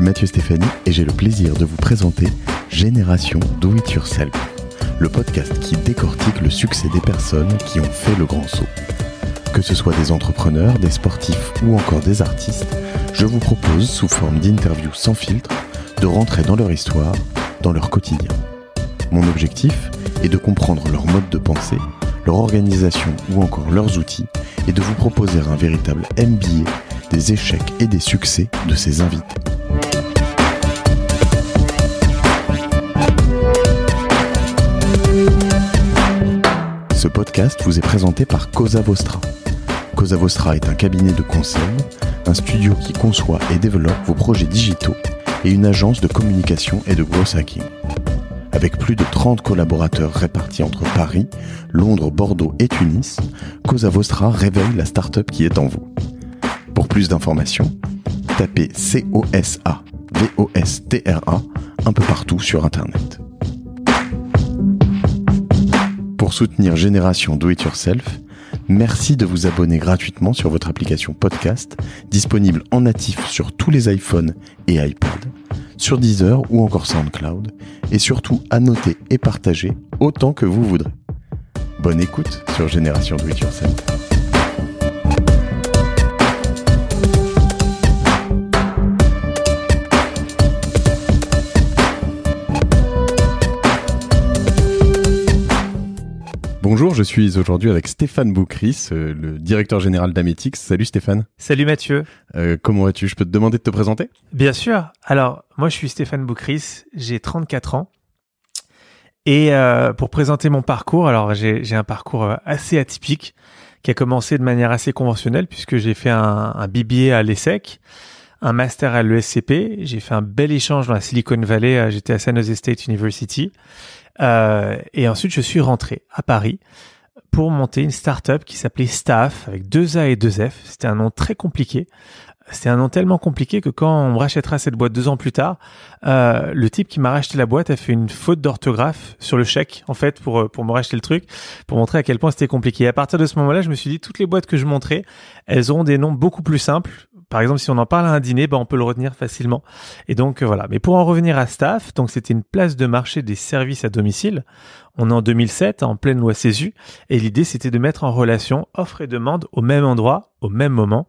suis Mathieu Stéphanie et j'ai le plaisir de vous présenter Génération Do It Yourself, le podcast qui décortique le succès des personnes qui ont fait le grand saut. Que ce soit des entrepreneurs, des sportifs ou encore des artistes, je vous propose, sous forme d'interviews sans filtre, de rentrer dans leur histoire, dans leur quotidien. Mon objectif est de comprendre leur mode de pensée, leur organisation ou encore leurs outils et de vous proposer un véritable MBA des échecs et des succès de ces invités. Ce podcast vous est présenté par Cosa Vostra. Cosa Vostra est un cabinet de conseil, un studio qui conçoit et développe vos projets digitaux et une agence de communication et de growth hacking. Avec plus de 30 collaborateurs répartis entre Paris, Londres, Bordeaux et Tunis, Cosa Vostra réveille la startup qui est en vous. Pour plus d'informations, tapez COSA, a un peu partout sur Internet. Pour soutenir Génération Do It Yourself, merci de vous abonner gratuitement sur votre application podcast, disponible en natif sur tous les iPhones et iPad, sur Deezer ou encore SoundCloud, et surtout à noter et partager autant que vous voudrez. Bonne écoute sur Génération Do It Yourself. Bonjour, je suis aujourd'hui avec Stéphane Boucris, euh, le directeur général d'Ametix. Salut Stéphane. Salut Mathieu. Euh, comment vas-tu Je peux te demander de te présenter Bien sûr. Alors, moi je suis Stéphane Boucris, j'ai 34 ans. Et euh, pour présenter mon parcours, alors j'ai un parcours assez atypique qui a commencé de manière assez conventionnelle puisque j'ai fait un, un, BBA à l'ESSEC, un master à l'ESCP, j'ai fait un bel échange dans la Silicon Valley, j'étais à San Jose State University. Euh, et ensuite, je suis rentré à Paris pour monter une startup qui s'appelait Staff avec deux A et deux F. C'était un nom très compliqué. C'était un nom tellement compliqué que quand on rachètera cette boîte deux ans plus tard, euh, le type qui m'a racheté la boîte a fait une faute d'orthographe sur le chèque, en fait, pour, euh, pour me racheter le truc, pour montrer à quel point c'était compliqué. à partir de ce moment-là, je me suis dit, toutes les boîtes que je montrais, elles auront des noms beaucoup plus simples par exemple, si on en parle à un dîner, ben, on peut le retenir facilement. Et donc, euh, voilà. Mais pour en revenir à Staff, donc c'était une place de marché des services à domicile. On est en 2007, en pleine loi Césu. Et l'idée, c'était de mettre en relation offre et demande au même endroit, au même moment.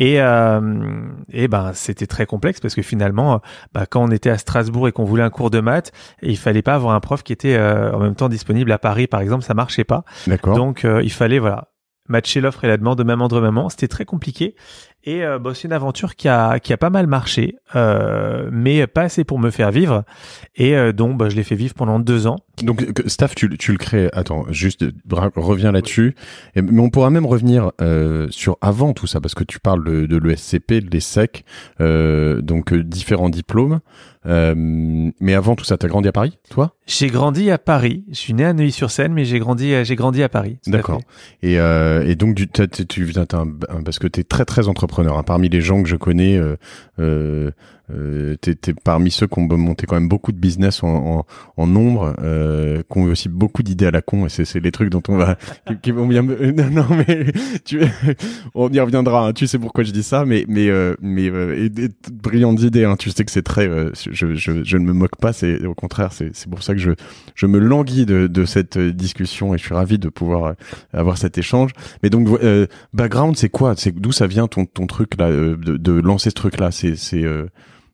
Et, euh, et ben, c'était très complexe parce que finalement, euh, ben, quand on était à Strasbourg et qu'on voulait un cours de maths, il fallait pas avoir un prof qui était euh, en même temps disponible à Paris, par exemple, ça marchait pas. Donc, il fallait, voilà, matcher l'offre et la demande au même endroit, même moment. C'était très compliqué. Et euh, bah, c'est une aventure qui a, qui a pas mal marché, euh, mais pas assez pour me faire vivre. Et euh, donc, bah, je l'ai fait vivre pendant deux ans. Donc, euh, Staff, tu, tu le crées. Attends, juste reviens là-dessus. Mais on pourra même revenir euh, sur avant tout ça, parce que tu parles de, de l'ESCP, de l'ESSEC, donc différents diplômes. mais avant tout ça, t'as grandi à Paris, toi J'ai grandi à Paris. Je suis né à Neuilly-sur-Seine, mais j'ai grandi, j'ai grandi à Paris. D'accord. Et, et donc, tu, tu parce que t'es très très entrepreneur Hein. Parmi les gens que je connais, euh, euh euh, t'es, parmi ceux qui ont monté quand même beaucoup de business en, en, en nombre, euh, qui ont eu aussi beaucoup d'idées à la con, et c'est, c'est les trucs dont on va, qui, vont bien, non, mais tu, on y reviendra. Hein. tu sais pourquoi je dis ça, mais mais euh, mais euh, et, brillantes idées. Hein, tu sais que c'est très, euh, je, je, je ne me moque pas. C'est au contraire, c'est c'est pour ça que je je me languis de, de cette discussion et je suis ravi de pouvoir avoir cet échange. Mais donc background, c'est quoi C'est d'où ça vient ton ton truc là de, de lancer ce truc là C'est c'est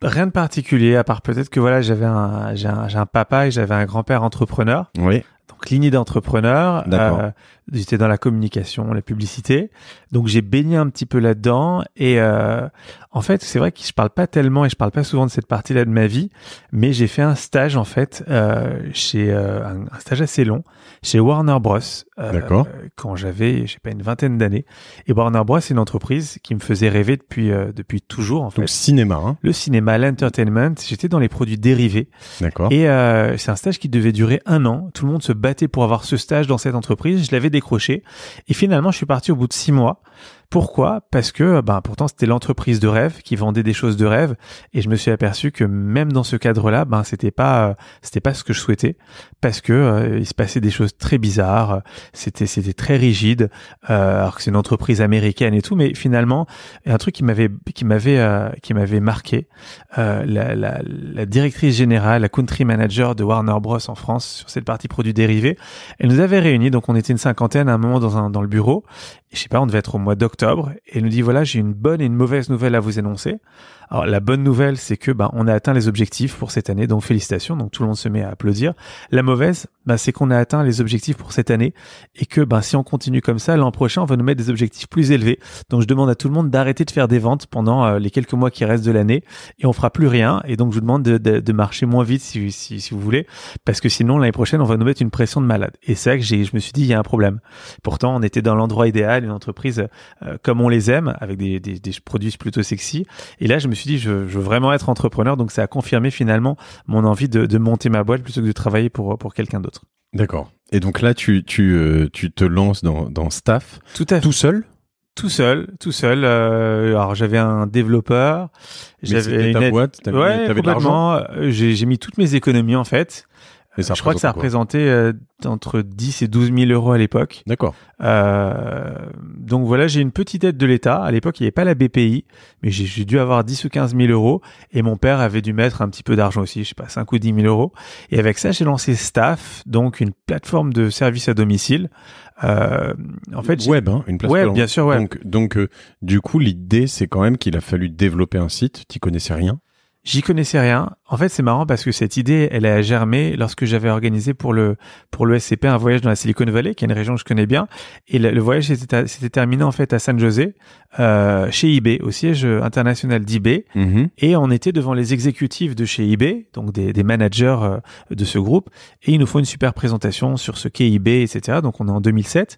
Rien de particulier, à part peut-être que voilà, j'avais un, j'ai un, un, papa et j'avais un grand-père entrepreneur. Oui. Donc lignée d'entrepreneur. D'accord. Euh, j'étais dans la communication, la publicité. Donc j'ai baigné un petit peu là-dedans. Et euh, en fait, c'est vrai que je parle pas tellement et je parle pas souvent de cette partie-là de ma vie, mais j'ai fait un stage en fait euh, chez euh, un, stage assez long chez Warner Bros. Euh, D'accord. Quand j'avais, je sais pas, une vingtaine d'années. Et Warner Bros, c'est une entreprise qui me faisait rêver depuis euh, depuis toujours en fait. Donc cinéma. Hein. Le cinéma, l'entertainment. J'étais dans les produits dérivés. D'accord. Et c'est un stage qui devait durer un an. Tout le monde se battait pour avoir ce stage dans cette entreprise. Je l'avais et finalement, je suis parti au bout de six mois. Pourquoi Parce que ben, pourtant c'était l'entreprise de rêve qui vendait des choses de rêve et je me suis aperçu que même dans ce cadre-là, ben c'était pas euh, c'était pas ce que je souhaitais parce que euh, il se passait des choses très bizarres, c'était c'était très rigide alors que c'est une entreprise américaine et tout mais finalement un truc qui m'avait qui m'avait qui m'avait marqué la, la, directrice générale, la country manager de Warner Bros en France sur cette partie produits dérivés, elle nous avait réunis donc on était une cinquantaine à un moment dans un dans le bureau je sais pas, on devait être au mois d'octobre, et il nous dit voilà, j'ai une bonne et une mauvaise nouvelle à vous annoncer. Alors la bonne nouvelle, c'est que ben on a atteint les objectifs pour cette année, donc félicitations, donc tout le monde se met à applaudir. La mauvaise, ben, c'est qu'on a atteint les objectifs pour cette année et que ben si on continue comme ça, l'an prochain, on va nous mettre des objectifs plus élevés. Donc je demande à tout le monde d'arrêter de faire des ventes pendant euh, les quelques mois qui restent de l'année et on fera plus rien. Et donc je vous demande de, de, marcher moins vite si, si, vous voulez, parce que sinon l'année prochaine, on va nous mettre une pression de malade. Et c'est vrai que je me suis dit, il y a un problème. Pourtant, on était dans l'endroit idéal, une entreprise euh, comme on les aime, avec des, des, des produits plutôt sexy. Et là, je suis dit, je, veux vraiment être entrepreneur. Donc, ça a confirmé finalement mon envie de, monter ma boîte plutôt que de travailler pour, pour quelqu'un d'autre. D'accord. Et donc là, tu, tu, euh, tu te lances dans, dans Staff tout, seul tout seul, tout seul. Euh, alors j'avais un développeur, j'avais une ta boîte, avais, ouais, complètement. Euh, j'ai mis toutes mes économies en fait je crois que ça représentait euh, entre 10 et 12 000 euros à l'époque. D'accord. Euh, donc voilà, j'ai une petite aide de l'État. À l'époque, il n'y avait pas la BPI, mais j'ai dû avoir 10 ou 15 000 euros. Et mon père avait dû mettre un petit peu d'argent aussi, je sais pas, 5 ou 10 000 euros. Et avec ça, j'ai lancé Staff, donc une plateforme de services à domicile. Euh, en fait, web, hein, une plateforme. Web, bien sûr, web. Donc, donc euh, du coup, l'idée, c'est quand même qu'il a fallu développer un site. Tu connaissais rien J'y connaissais rien. En fait, c'est marrant parce que cette idée, elle a germé lorsque j'avais organisé pour le pour le SCP un voyage dans la Silicon Valley, qui est une région que je connais bien. Et le, voyage s'était terminé en fait à San José, euh, chez eBay, au siège international d'eBay. Mm-hmm. Et on était devant les exécutifs de chez eBay, donc des, des managers euh, de ce groupe. Et ils nous font une super présentation sur ce qu'est eBay, etc. Donc on est en 2007.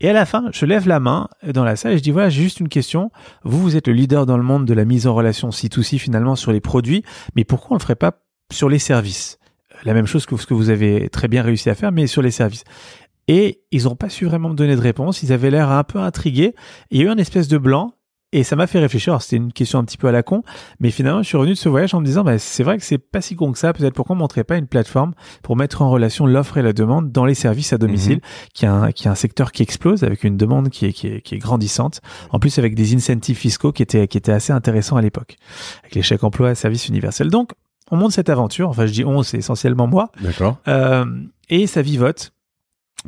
Et à la fin, je lève la main dans la salle et je dis voilà, j'ai juste une question. Vous, vous êtes le leader dans le monde de la mise en relation site 2 site finalement sur les produits, mais pourquoi on le ferait pas sur les services La même chose que ce que vous avez très bien réussi à faire, mais sur les services. Et ils n'ont pas su vraiment me donner de réponse. Ils avaient l'air un peu intrigués. il y a eu un espèce de blanc. Et ça m'a fait réfléchir. C'était une question un petit peu à la con, mais finalement, je suis revenu de ce voyage en me disant, bah, c'est vrai que c'est pas si con que ça. Peut-être pourquoi on montrait pas une plateforme pour mettre en relation l'offre et la demande dans les services à domicile, mhm. qui, est un, qui est un secteur qui explose avec une demande qui est, qui est, grandissante. En plus, avec des incentives fiscaux qui étaient, qui étaient assez intéressants à l'époque, avec les chèques emploi, service universel. Donc, on monte cette aventure. Enfin, je dis on, c'est essentiellement moi. D'accord. Euh, et ça vivote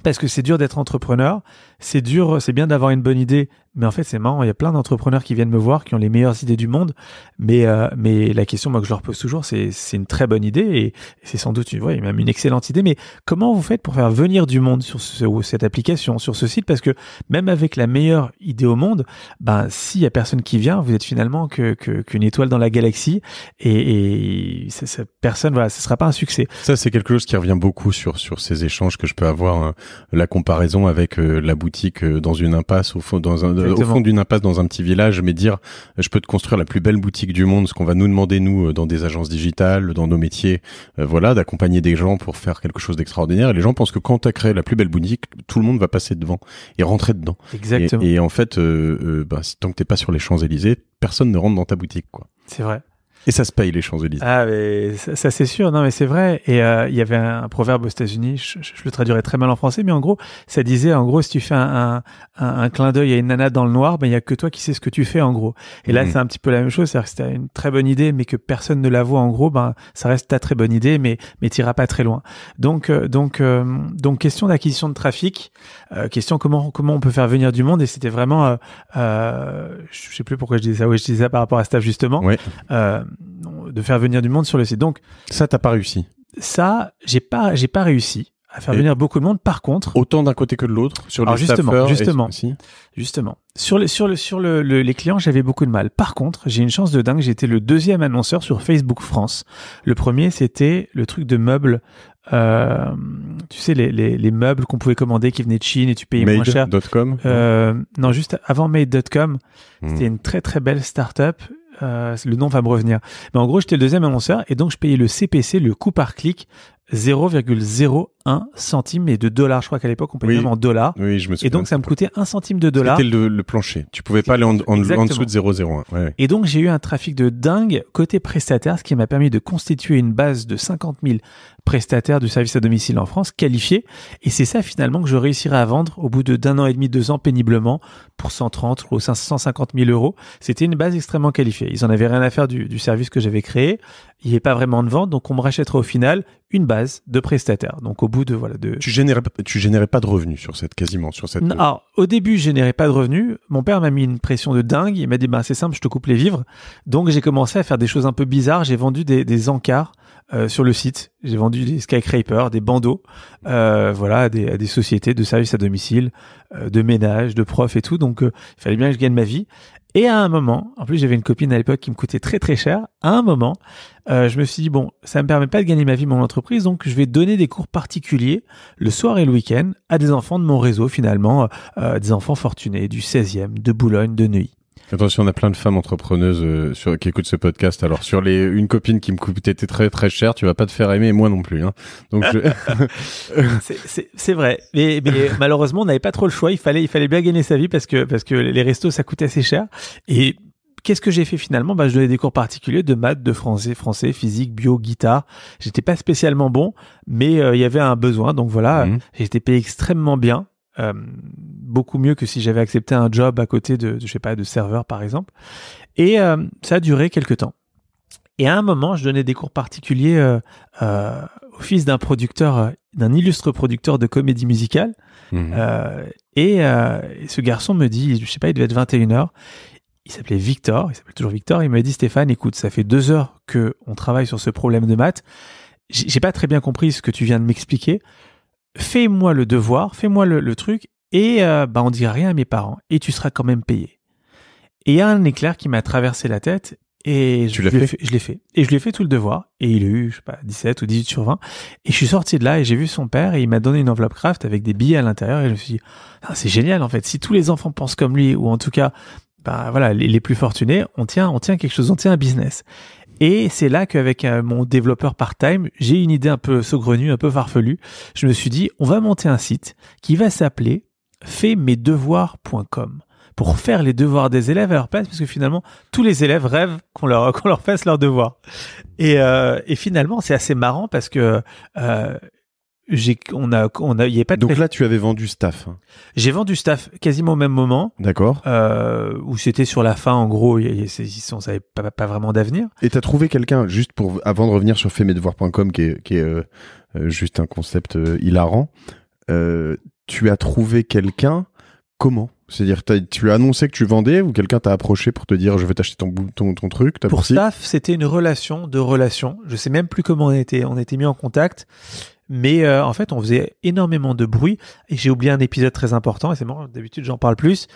parce que c'est dur d'être entrepreneur, c'est dur, c'est bien d'avoir une bonne idée, mais en fait c'est marrant, il y a plein d'entrepreneurs qui viennent me voir, qui ont les meilleures idées du monde, mais, euh, mais la question moi que je leur pose toujours, c'est c'est une très bonne idée, et, c'est sans doute une, même une excellente idée, mais comment vous faites pour faire venir du monde sur ce, cette application, sur ce site, parce que même avec la meilleure idée au monde, ben, s'il y a personne qui vient, vous êtes finalement qu'une que, qu'une étoile dans la galaxie, et, et ça, personne, voilà, ce sera pas un succès. Ça c'est quelque chose qui revient beaucoup sur, sur ces échanges que je peux avoir, hein. la comparaison avec euh, la boutique euh, dans une impasse au fond dans un, euh, au fond d'une impasse dans un petit village, mais dire euh, je peux te construire la plus belle boutique du monde, ce qu'on va nous demander nous dans des agences digitales, dans nos métiers, voilà, d'accompagner des gens pour faire quelque chose d'extraordinaire. Et les gens pensent que quand tu as créé la plus belle boutique, tout le monde va passer devant et rentrer dedans. Exactement. Et, en fait, bah, tant que t'es pas sur les Champs Élysées, personne ne rentre dans ta boutique, quoi. C'est vrai. Et ça se paye les Champs-Élysées. Ah, mais ça, c'est sûr. Non, mais c'est vrai. Et euh, il y avait un, proverbe aux États-Unis. Je, le traduirais très mal en français, mais en gros, ça disait en gros, si tu fais un, un, clin d'œil à une nana dans le noir, ben il y a que toi qui sais ce que tu fais en gros. Et là, mhm. c'est un petit peu la même chose. C'est-à-dire que si as une très bonne idée, mais que personne ne la voit en gros, ben ça reste ta très bonne idée, mais mais t'iras pas très loin. Donc euh, donc euh, donc question d'acquisition de trafic, question comment comment on peut faire venir du monde. Et c'était vraiment, je sais plus pourquoi je disais ça. Oui, je disais ça par rapport à Staff, justement Oui de faire venir du monde sur le site. Donc ça, t'as pas réussi. Ça, j'ai pas, j'ai pas réussi à faire venir beaucoup de monde. Par contre, autant d'un côté que de l'autre sur les justement, justement, sur les sur le sur le, les clients, j'avais beaucoup de mal. Par contre, j'ai une chance de dingue. J'étais le deuxième annonceur sur Facebook France. Le premier, c'était le truc de meubles. Euh, tu sais les, les, les meubles qu'on pouvait commander qui venaient de Chine et tu payais moins cher. Made.com euh, non, juste avant Made.com, hmm. c'était une très très belle start-up euh, le nom va me revenir. Mais en gros, j'étais le deuxième annonceur et donc je payais le CPC, le coût par clic, 0,01 centime et de dollars. Je crois qu'à l'époque, on payait même en dollars. Oui, je me souviens. Et donc, ça me coûtait 1 centime de dollars C'était le, plancher. Tu pouvais pas aller en, dessous de 0,01. Et donc, j'ai eu un trafic de dingue côté prestataire, ce qui m'a permis de constituer une base de 50 000 prestataire du service à domicile en France, qualifié. Et c'est ça finalement que je réussirai à vendre au bout d'un an et demi, deux ans péniblement pour 130 ou 550 000 euros. C'était une base extrêmement qualifiée. Ils en avaient rien à faire du, du service que j'avais créé. Il n'y avait pas vraiment de vente, donc on me rachèterait au final une base de prestataire. Donc au bout de voilà de tu générais tu générais pas de revenus sur cette quasiment sur cette. Euh, au début, je générais pas de revenus. Mon père m'a mis une pression de dingue. Il m'a dit bah c'est simple, je te coupe les vivres. Donc j'ai commencé à faire des choses un peu bizarres. J'ai vendu des, des encarts euh, sur le site. J'ai vendu des skyscrapers, des bandeaux, euh, voilà, à des sociétés de services à domicile, euh, de ménage, de profs et tout. Donc, il fallait bien que je gagne ma vie. Et à un moment, en plus j'avais une copine à l'époque qui me coûtait très très cher. À un moment, je me suis dit bon, ça me permet pas de gagner ma vie mon entreprise, donc je vais donner des cours particuliers le soir et le week-end à des enfants de mon réseau finalement, des enfants fortunés du 16e, de Boulogne, de Neuilly. Attention, on a plein de femmes entrepreneuses euh, sur, qui écoutent ce podcast. Alors, sur les, une copine qui me coûtait très très cher, tu vas pas te faire aimer, moi non plus. Hein. Donc, c'est vrai. Mais, malheureusement, on n'avait pas trop le choix. Il fallait, il fallait bien gagner sa vie parce que, parce que les restos, ça coûtait assez cher. Et qu'est-ce que j'ai fait finalement bah, Je donnais des cours particuliers de maths, de français, français, physique, bio, guitare. J'étais pas spécialement bon, mais euh, il y avait un besoin. Donc voilà, mmh. j'étais payé extrêmement bien. Euh, beaucoup mieux que si j'avais accepté un job à côté de, je sais pas de serveur par exemple et euh, ça a duré quelques temps et à un moment je donnais des cours particuliers euh, au fils d'un producteur d'un illustre producteur de comédie musicale mmh. et, ce garçon me dit je sais pas il devait être 21h il s'appelait Victor, il s'appelle toujours Victor, il m'a dit Stéphane, écoute, ça fait deux heures que on travaille sur ce problème de maths. J'ai pas très bien compris ce que tu viens de m'expliquer fais-moi le devoir, fais-moi le, truc, et euh, bah, on dira rien à mes parents, et tu seras quand même payé. Et il y a un éclair qui m'a traversé la tête, et je, l'ai fait. Et je lui fait tout le devoir, et il a eu, je sais pas, 17 ou 18 sur 20, et je suis sorti de là, et j'ai vu son père, et il m'a donné une enveloppe craft avec des billets à l'intérieur, et je me suis dit, ah, c'est génial en fait, si tous les enfants pensent comme lui, ou en tout cas, bah, voilà, les, les plus fortunés, on tient, on tient quelque chose, on tient un business. Et c'est là qu'avec euh, mon développeur part-time, j'ai une idée un peu saugrenue, un peu farfelue. Je me suis dit, on va monter un site qui va s'appeler faitmesdevoirs.com pour faire les devoirs des élèves à leur place, parce que finalement, tous les élèves rêvent qu'on leur, leur fasse leurs devoirs. Et, euh, et finalement, c'est assez marrant parce que euh, on pas donc là tu avais vendu staff hein. j'ai vendu staff quasiment au même moment d'accord euh, où c'était sur la fin en gros ils a, on pas, vraiment d'avenir et t'as trouvé quelqu'un juste pour avant de revenir sur faitmesdevoirs.com qui est qui est euh, euh, juste un concept euh, hilarant euh, tu as trouvé quelqu'un comment c'est-à-dire, tu as annoncé que tu vendais ou quelqu'un t'a approché pour te dire je vais t'acheter ton, ton, ton truc Pour staff, c'était une relation de relation. Je sais même plus comment on était. On était mis en contact mais euh, en fait, on faisait énormément de bruit et j'ai oublié un épisode très important et c'est marrant, d'habitude j'en parle plus.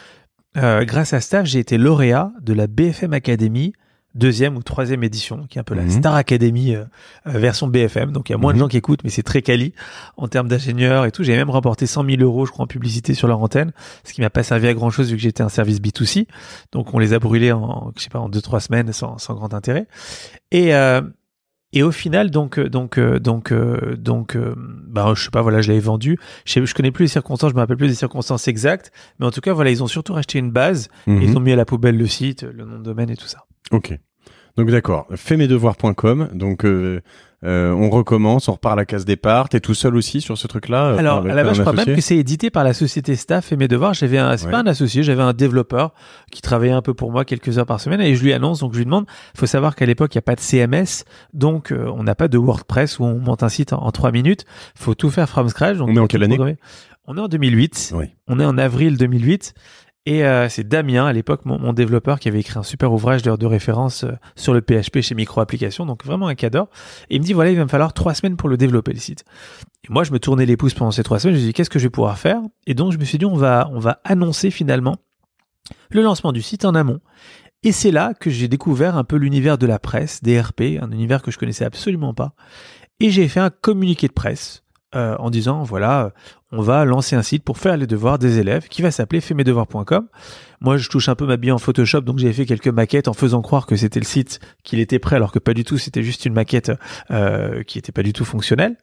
Euh, grâce à Staff j'ai été lauréat de la BFM Academy deuxième ou troisième édition, qui est un peu la mhm. Star Academy euh, version BFM. Donc il y a moins de mhm. gens qui écoutent, mais c'est très quali en termes d'ingénieurs et tout. J'ai même remporté 100 000 euros, je crois, en publicité sur leur antenne, ce qui m'a pas servi à grand chose vu que j'étais un service B2C. Donc on les a brûlés en, je sais pas, en deux trois semaines sans, grand intérêt. Et euh, et au final, donc, euh, donc, euh, donc, euh, donc, ben, je sais pas, voilà, je l'avais vendu. Je, ne je connais plus les circonstances, je me rappelle plus des circonstances exactes, mais en tout cas, voilà, ils ont surtout racheté une base, et ils mhm. ont mis à la poubelle le site, le nom de domaine et tout ça. Ok. Donc d'accord, faitmesdevoirs.com. Donc euh, on recommence, on repart à la case départ. T'es tout seul aussi sur ce truc-là euh, Alors, à la base, je crois même que c'est édité par la société Staff et mes devoirs. J'avais un, c'est pas un associé, j'avais un développeur qui travaillait un peu pour moi quelques heures par semaine et je lui annonce, donc je lui demande. Faut savoir qu'à l'époque, il n'y a pas de CMS, donc euh, on n'a pas de WordPress où on monte un site en, trois minutes. Faut tout faire from scratch. on est en quelle année On est en 2008. On est en avril 2008 et euh, c'est Damien, à l'époque, mon, développeur, qui avait écrit un super ouvrage de, de référence euh, sur le PHP chez Micro donc vraiment un cadeau. Et il me dit, voilà, il va me falloir trois semaines pour le développer, le site. Et moi, je me tournais les pouces pendant ces trois semaines, je me dis, qu'est-ce que je vais pouvoir faire Et donc, je me suis dit, on va, on va annoncer finalement le lancement du site en amont. Et c'est là que j'ai découvert un peu l'univers de la presse, DRP, un univers que je connaissais absolument pas. Et j'ai fait un communiqué de presse euh, en disant voilà, on va lancer un site pour faire les devoirs des élèves qui va s'appeler faitmesdevoirs.com. Moi, je touche un peu ma bille en Photoshop, donc j'ai fait quelques maquettes en faisant croire que c'était le site qu'il était prêt, alors que pas du tout. C'était juste une maquette euh, qui n'était pas du tout fonctionnelle.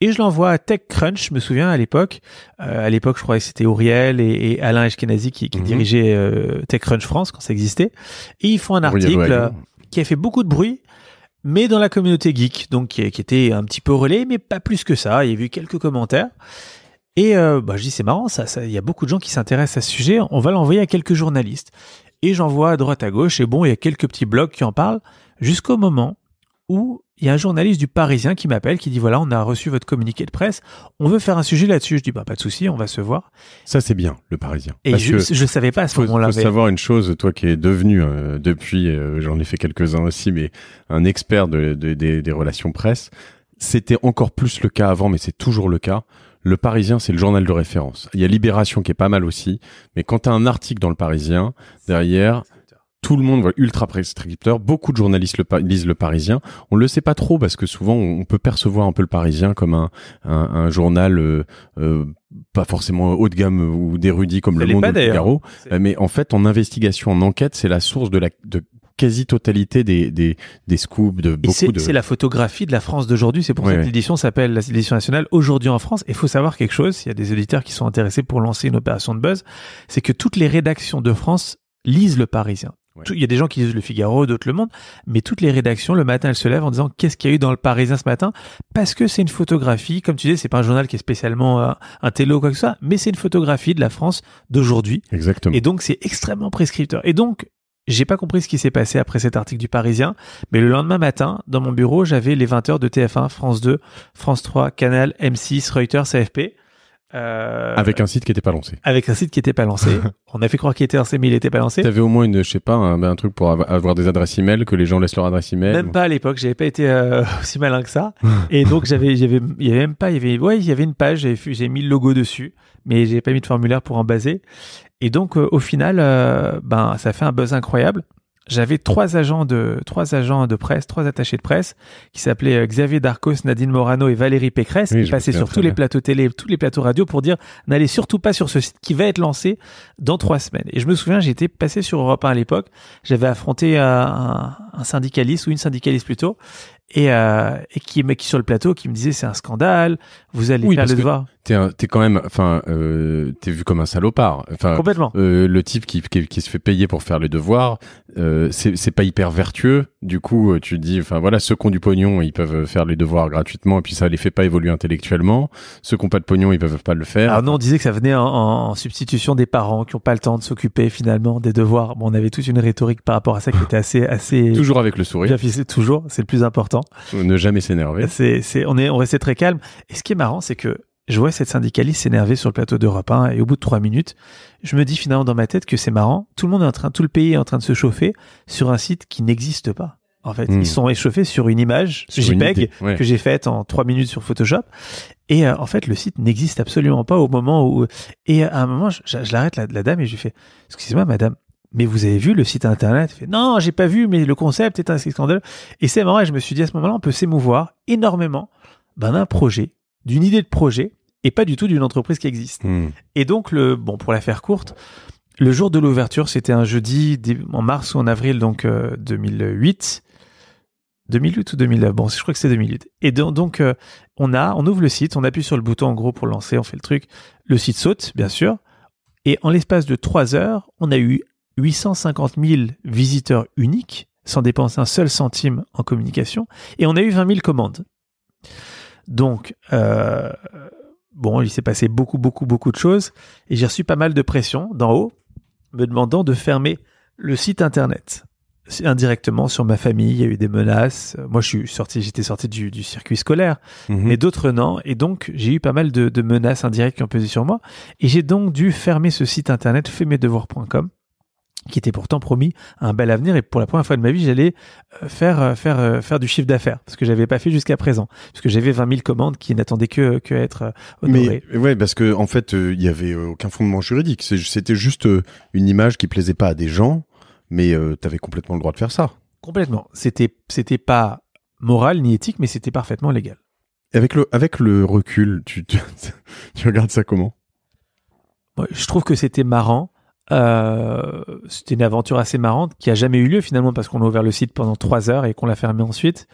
Et je l'envoie à TechCrunch, je me souviens à l'époque. Euh, à l'époque, je crois que c'était Auriel et, Alain Ashkenazi qui, mhm. dirigeaient TechCrunch France quand ça existait. Et ils font un article qui a fait beaucoup de bruit mais dans la communauté geek, donc qui, était un petit peu relais, mais pas plus que ça. Il y a eu quelques commentaires. Et euh, bah, je dis, c'est marrant, ça, ça, il y a beaucoup de gens qui s'intéressent à ce sujet. On va l'envoyer à quelques journalistes. Et j'envoie à droite à gauche. Et bon, il y a quelques petits blogs qui en parlent. Jusqu'au moment où il y a un journaliste du Parisien qui m'appelle, qui dit voilà, on a reçu votre communiqué de presse, on veut faire un sujet là-dessus. Je dis bah, pas de souci, on va se voir. Ça c'est bien, le Parisien. Et je, ne savais pas à ce moment-là. Il faut savoir une chose, toi qui es devenu euh, depuis, euh, j'en ai fait quelques-uns aussi, mais un expert des relations presse. C'était encore plus le cas avant, mais c'est toujours le cas. Le Parisien, c'est le journal de référence. Il y a Libération qui est pas mal aussi, mais quand tu as un article dans le Parisien, derrière, tout le monde, voit ultra prescripteur. Beaucoup de journalistes lisent le Parisien. On le sait pas trop parce que souvent on peut percevoir un peu le Parisien comme un, un, journal euh, euh, pas forcément haut de gamme ou d'érudit comme Le Monde ou Le Figaro, euh, mais en fait en investigation, en enquête, c'est la source de la de quasi-totalité des, des, des scoops de beaucoup de. C'est la photographie de la France d'aujourd'hui. C'est pour cette ça que l'édition s'appelle l'édition nationale aujourd'hui en France. Et il faut savoir quelque chose. Il y a des éditeurs qui sont intéressés pour lancer une opération de buzz. C'est que toutes les rédactions de France lisent le Parisien. Il y a des gens qui lisent Le Figaro, d'autres Le Monde, mais toutes les rédactions, le matin, elles se lèvent en disant qu'est-ce qu'il y a eu dans le Parisien ce matin Parce que c'est une photographie, comme tu dis, c'est pas un journal qui est spécialement euh, un télo ou quoi que ce soit, mais c'est une photographie de la France d'aujourd'hui. Exactement. Et donc, c'est extrêmement prescripteur. Et donc, j'ai pas compris ce qui s'est passé après cet article du Parisien, mais le lendemain matin, dans mon bureau, j'avais les 20 heures de TF1, France 2, France 3, Canal, M6, Reuters, AFP. Euh, avec un site qui n'était pas lancé. Avec un site qui n'était pas lancé. on a fait croire qu'il était lancé, mais il n'était pas lancé. T'avais au moins une, je sais pas, un, truc pour avoir des adresses email, que les gens laissent leur adresse email. Même pas à l'époque, j'avais pas été euh, aussi malin que ça. Et donc j'avais, j'avais, il y avait même pas, il y avait, il y avait une page, j'ai mis le logo dessus, mais j'ai pas mis de formulaire pour en baser. Et donc euh, au final, ben ça fait un buzz incroyable j'avais trois agents de trois agents de presse, trois attachés de presse qui s'appelaient euh, Xavier Darcos, Nadine Morano et Valérie Pécresse qui passaient sur tous les plateaux télé, tous les plateaux radio pour dire n'allez surtout pas sur ce site qui va être lancé dans trois semaines. Et je me souviens, j'étais passé sur Europe 1 à l'époque, j'avais affronté euh, un, syndicaliste ou une syndicaliste plutôt et, euh, qui, sur le plateau qui me disait c'est un scandale, vous allez faire le devoir t'es t'es quand même enfin euh, t'es vu comme un salopard enfin complètement euh, le type qui, qui, se fait payer pour faire les devoirs euh, c'est c'est pas hyper vertueux du coup euh, tu dis enfin voilà ceux qui ont du pognon ils peuvent faire les devoirs gratuitement et puis ça les fait pas évoluer intellectuellement ceux qui ont pas de pognon ils peuvent pas le faire alors non on disait que ça venait en, substitution des parents qui ont pas le temps de s'occuper finalement des devoirs bon on avait toute une rhétorique par rapport à ça qui était assez assez toujours avec le sourire bien toujours c'est le plus important ne jamais s'énerver c'est c'est on est on restait très calme et ce qui est marrant c'est que je vois cette syndicaliste s'énerver sur le plateau d'Europe 1 et au bout de trois minutes, je me dis finalement dans ma tête que c'est marrant. Tout le monde est en train, tout le pays est en train de se chauffer sur un site qui n'existe pas. En fait, hmm. ils sont échauffés sur une image JPEG que j'ai faite en trois minutes sur Photoshop. Et euh, en fait, le site n'existe absolument pas au moment où. Et euh, à un moment, je, l'arrête la, dame et je lui fais "Excusez-moi, madame, mais vous avez vu le site internet fait, Non, j'ai pas vu, mais le concept est un scandale. Et c'est marrant. Et je me suis dit à ce moment-là, on peut s'émouvoir énormément d'un projet, d'une idée de projet et pas du tout d'une entreprise qui existe. Hmm. Et donc, le, bon, pour la faire courte, le jour de l'ouverture, c'était un jeudi en mars ou en avril donc 2008. Euh, 2008 ou 2009 Bon, je crois que c'est 2008. Et donc, euh, on a, on ouvre le site, on appuie sur le bouton en gros pour lancer, on fait le truc. Le site saute, bien sûr. Et en l'espace de 3 heures, on a eu 850 000 visiteurs uniques, sans dépenser un seul centime en communication, et on a eu 20 000 commandes. Donc, euh, bon, il s'est passé beaucoup, beaucoup, beaucoup de choses et j'ai reçu pas mal de pression d'en haut me demandant de fermer le site internet indirectement sur ma famille. Il y a eu des menaces. Moi, je suis sorti, j'étais sorti du, circuit scolaire, mhm. mais d'autres non. Et donc, j'ai eu pas mal de, menaces indirectes qui ont pesé sur moi. Et j'ai donc dû fermer ce site internet, faitmesdevoirs.com qui était pourtant promis un bel avenir et pour la première fois de ma vie j'allais euh, faire euh, faire euh, faire du chiffre d'affaires ce que j'avais pas fait jusqu'à présent parce que j'avais 20 000 commandes qui n'attendaient que que être honorées. Mais ouais parce que en fait il n'y avait aucun fondement juridique c'était juste une image qui plaisait pas à des gens mais tu avais complètement le droit de faire ça. Complètement c'était c'était pas moral ni éthique mais c'était parfaitement légal. Avec le avec le recul tu tu, regardes ça comment Je trouve que c'était marrant euh, c'était une aventure assez marrante qui a jamais eu lieu finalement parce qu'on a ouvert le site pendant trois heures et qu'on l'a fermé ensuite.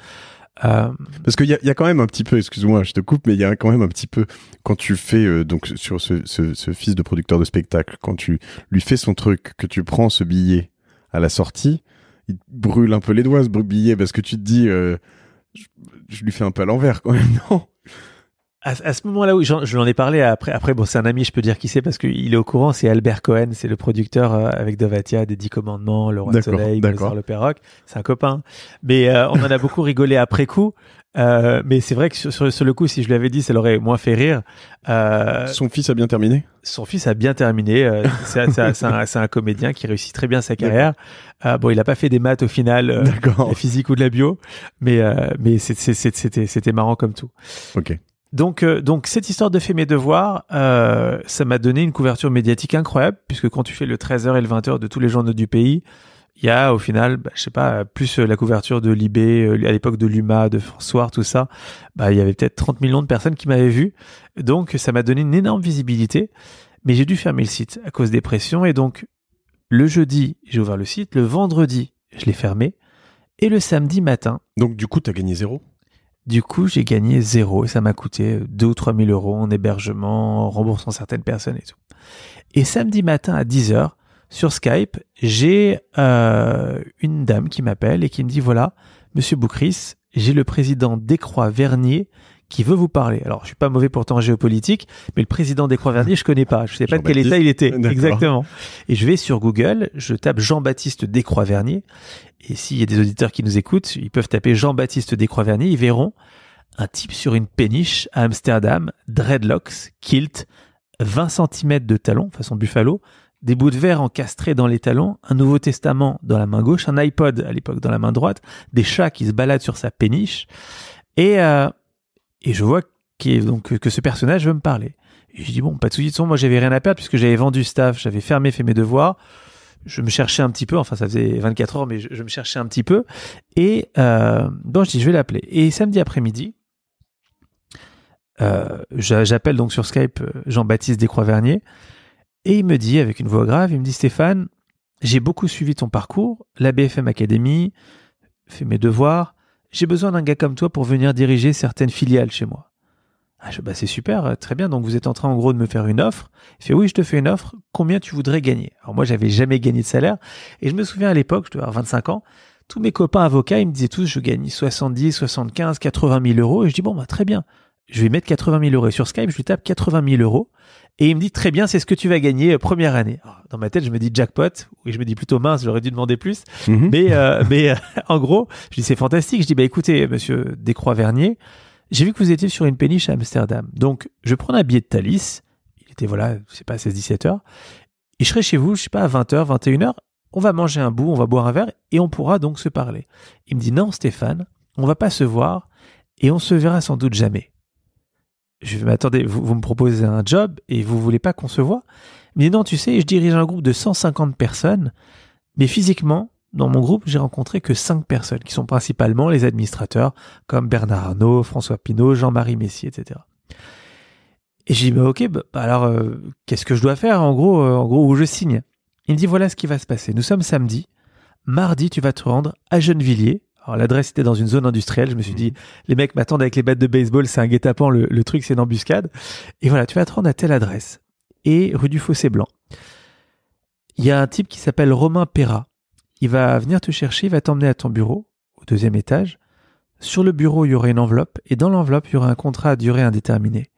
Euh, parce qu'il y a, quand même un petit peu, excuse-moi, je te coupe, mais il y a quand même un petit peu quand tu fais euh, donc sur ce, ce, fils de producteur de spectacle, quand tu lui fais son truc, que tu prends ce billet à la sortie, il brûle un peu les doigts ce billet parce que tu te dis, je, je, lui fais un peu à l'envers quand même, non à, à, ce moment-là, où je l'en ai parlé après. Après, bon, c'est un ami, je peux dire qui c'est parce qu'il est au courant. C'est Albert Cohen, c'est le producteur euh, avec Dovatia des Dix Commandements, Le Roi Soleil, le Péroc. C'est un copain. Mais euh, on en a beaucoup rigolé après coup. Euh, mais c'est vrai que sur, sur, le coup, si je lui avais dit, ça l'aurait moins fait rire. son fils a bien terminé. Son fils a bien terminé. c'est un, un, comédien qui réussit très bien sa carrière. bon, il n'a pas fait des maths au final, de physique ou de la bio, mais mais c'était marrant comme tout. Ok. Euh, donc, cette histoire de fait mes devoirs, euh, ça m'a donné une couverture médiatique incroyable, puisque quand tu fais le 13h et le 20h de tous les journaux du pays, il y a au final, je bah, je sais pas, plus euh, la couverture de Libé, à l'époque de Luma, de François, tout ça, bah, il y avait peut-être 30 millions de personnes qui m'avaient vu. Donc ça m'a donné une énorme visibilité, mais j'ai dû fermer le site à cause des pressions, et donc le jeudi, j'ai ouvert le site, le vendredi, je l'ai fermé, et le samedi matin. Donc du coup, tu as gagné zéro du coup, j'ai gagné zéro et ça m'a coûté 2 ou 3 000 euros en hébergement, en remboursant certaines personnes et tout. Et samedi matin à 10h, sur Skype, j'ai euh, une dame qui m'appelle et qui me dit, voilà, monsieur Boucris, j'ai le président Décroix Vernier qui veut vous parler. Alors, je suis pas mauvais pourtant en géopolitique, mais le président des croix je connais pas. Je sais pas de quel état il était. Exactement. Et je vais sur Google, je tape Jean-Baptiste croix vernier Et s'il y a des auditeurs qui nous écoutent, ils peuvent taper Jean-Baptiste croix vernier Ils verront un type sur une péniche à Amsterdam, dreadlocks, kilt, 20 cm de talons, façon buffalo, des bouts de verre encastrés dans les talons, un Nouveau Testament dans la main gauche, un iPod à l'époque dans la main droite, des chats qui se baladent sur sa péniche. Et euh, et je vois que ce personnage veut me parler. Et je dis, bon, pas de souci de son, moi j'avais rien à perdre puisque j'avais vendu staff, j'avais fermé, fait mes devoirs. Je me cherchais un petit peu, enfin ça faisait 24 heures, mais je, me cherchais un petit peu. Et euh, donc je dis, je vais l'appeler. Et samedi après-midi, euh, j'appelle donc sur Skype euh, Jean-Baptiste Descroix-Vernier. Et il me dit, avec une voix grave, il me dit, Stéphane, j'ai beaucoup suivi ton parcours, la BFM Academy, fait mes devoirs, j'ai besoin d'un gars comme toi pour venir diriger certaines filiales chez moi. Ah, je, bah c'est super, euh, très bien. Donc vous êtes en train en gros de me faire une offre. Il fait oui, je te fais une offre. Combien tu voudrais gagner Alors moi, j'avais jamais gagné de salaire et je me souviens à l'époque, je devais avoir 25 ans. Tous mes copains avocats, ils me disaient tous, je gagne 70, 75, 80 000 euros. Et je dis bon, bah très bien. Je vais mettre 80 000 euros. Et sur Skype, je lui tape 80 000 euros et il me dit très bien, c'est ce que tu vas gagner euh, première année. Ah, dans ma tête, je me dis jackpot, Oui, je me dis plutôt mince, j'aurais dû demander plus. Mhm. Mais, euh, mais euh, en gros, je dis c'est fantastique. Je dis bah écoutez, Monsieur Descroix Vernier, j'ai vu que vous étiez sur une péniche à Amsterdam. Donc je prends un billet de Thalys. Il était voilà, je sais pas 16-17 heures. Et je serai chez vous, je sais pas à 20h, 21h. On va manger un bout, on va boire un verre et on pourra donc se parler. Il me dit non Stéphane, on va pas se voir et on se verra sans doute jamais. Je vais m'attendre, vous, me proposez un job et vous voulez pas qu'on se voit Mais non, tu sais, je dirige un groupe de 150 personnes, mais physiquement, dans mon groupe, j'ai rencontré que 5 personnes, qui sont principalement les administrateurs, comme Bernard Arnault, François Pinault, Jean-Marie Messier, etc. Et j'ai dit, bah, ok, bah, bah, alors euh, qu'est-ce que je dois faire en gros, euh, en gros, où je signe Il me dit, voilà ce qui va se passer. Nous sommes samedi. Mardi, tu vas te rendre à Gennevilliers, l'adresse était dans une zone industrielle. Je me suis mhm. dit, les mecs m'attendent avec les bêtes de baseball, c'est un guet-apens, le, truc c'est une embuscade. Et voilà, tu vas rendre à telle adresse. Et rue du Fossé Blanc. Il y a un type qui s'appelle Romain Perra. Il va venir te chercher, il va t'emmener à ton bureau, au deuxième étage. Sur le bureau, il y aura une enveloppe, et dans l'enveloppe, il y aura un contrat à durée indéterminée.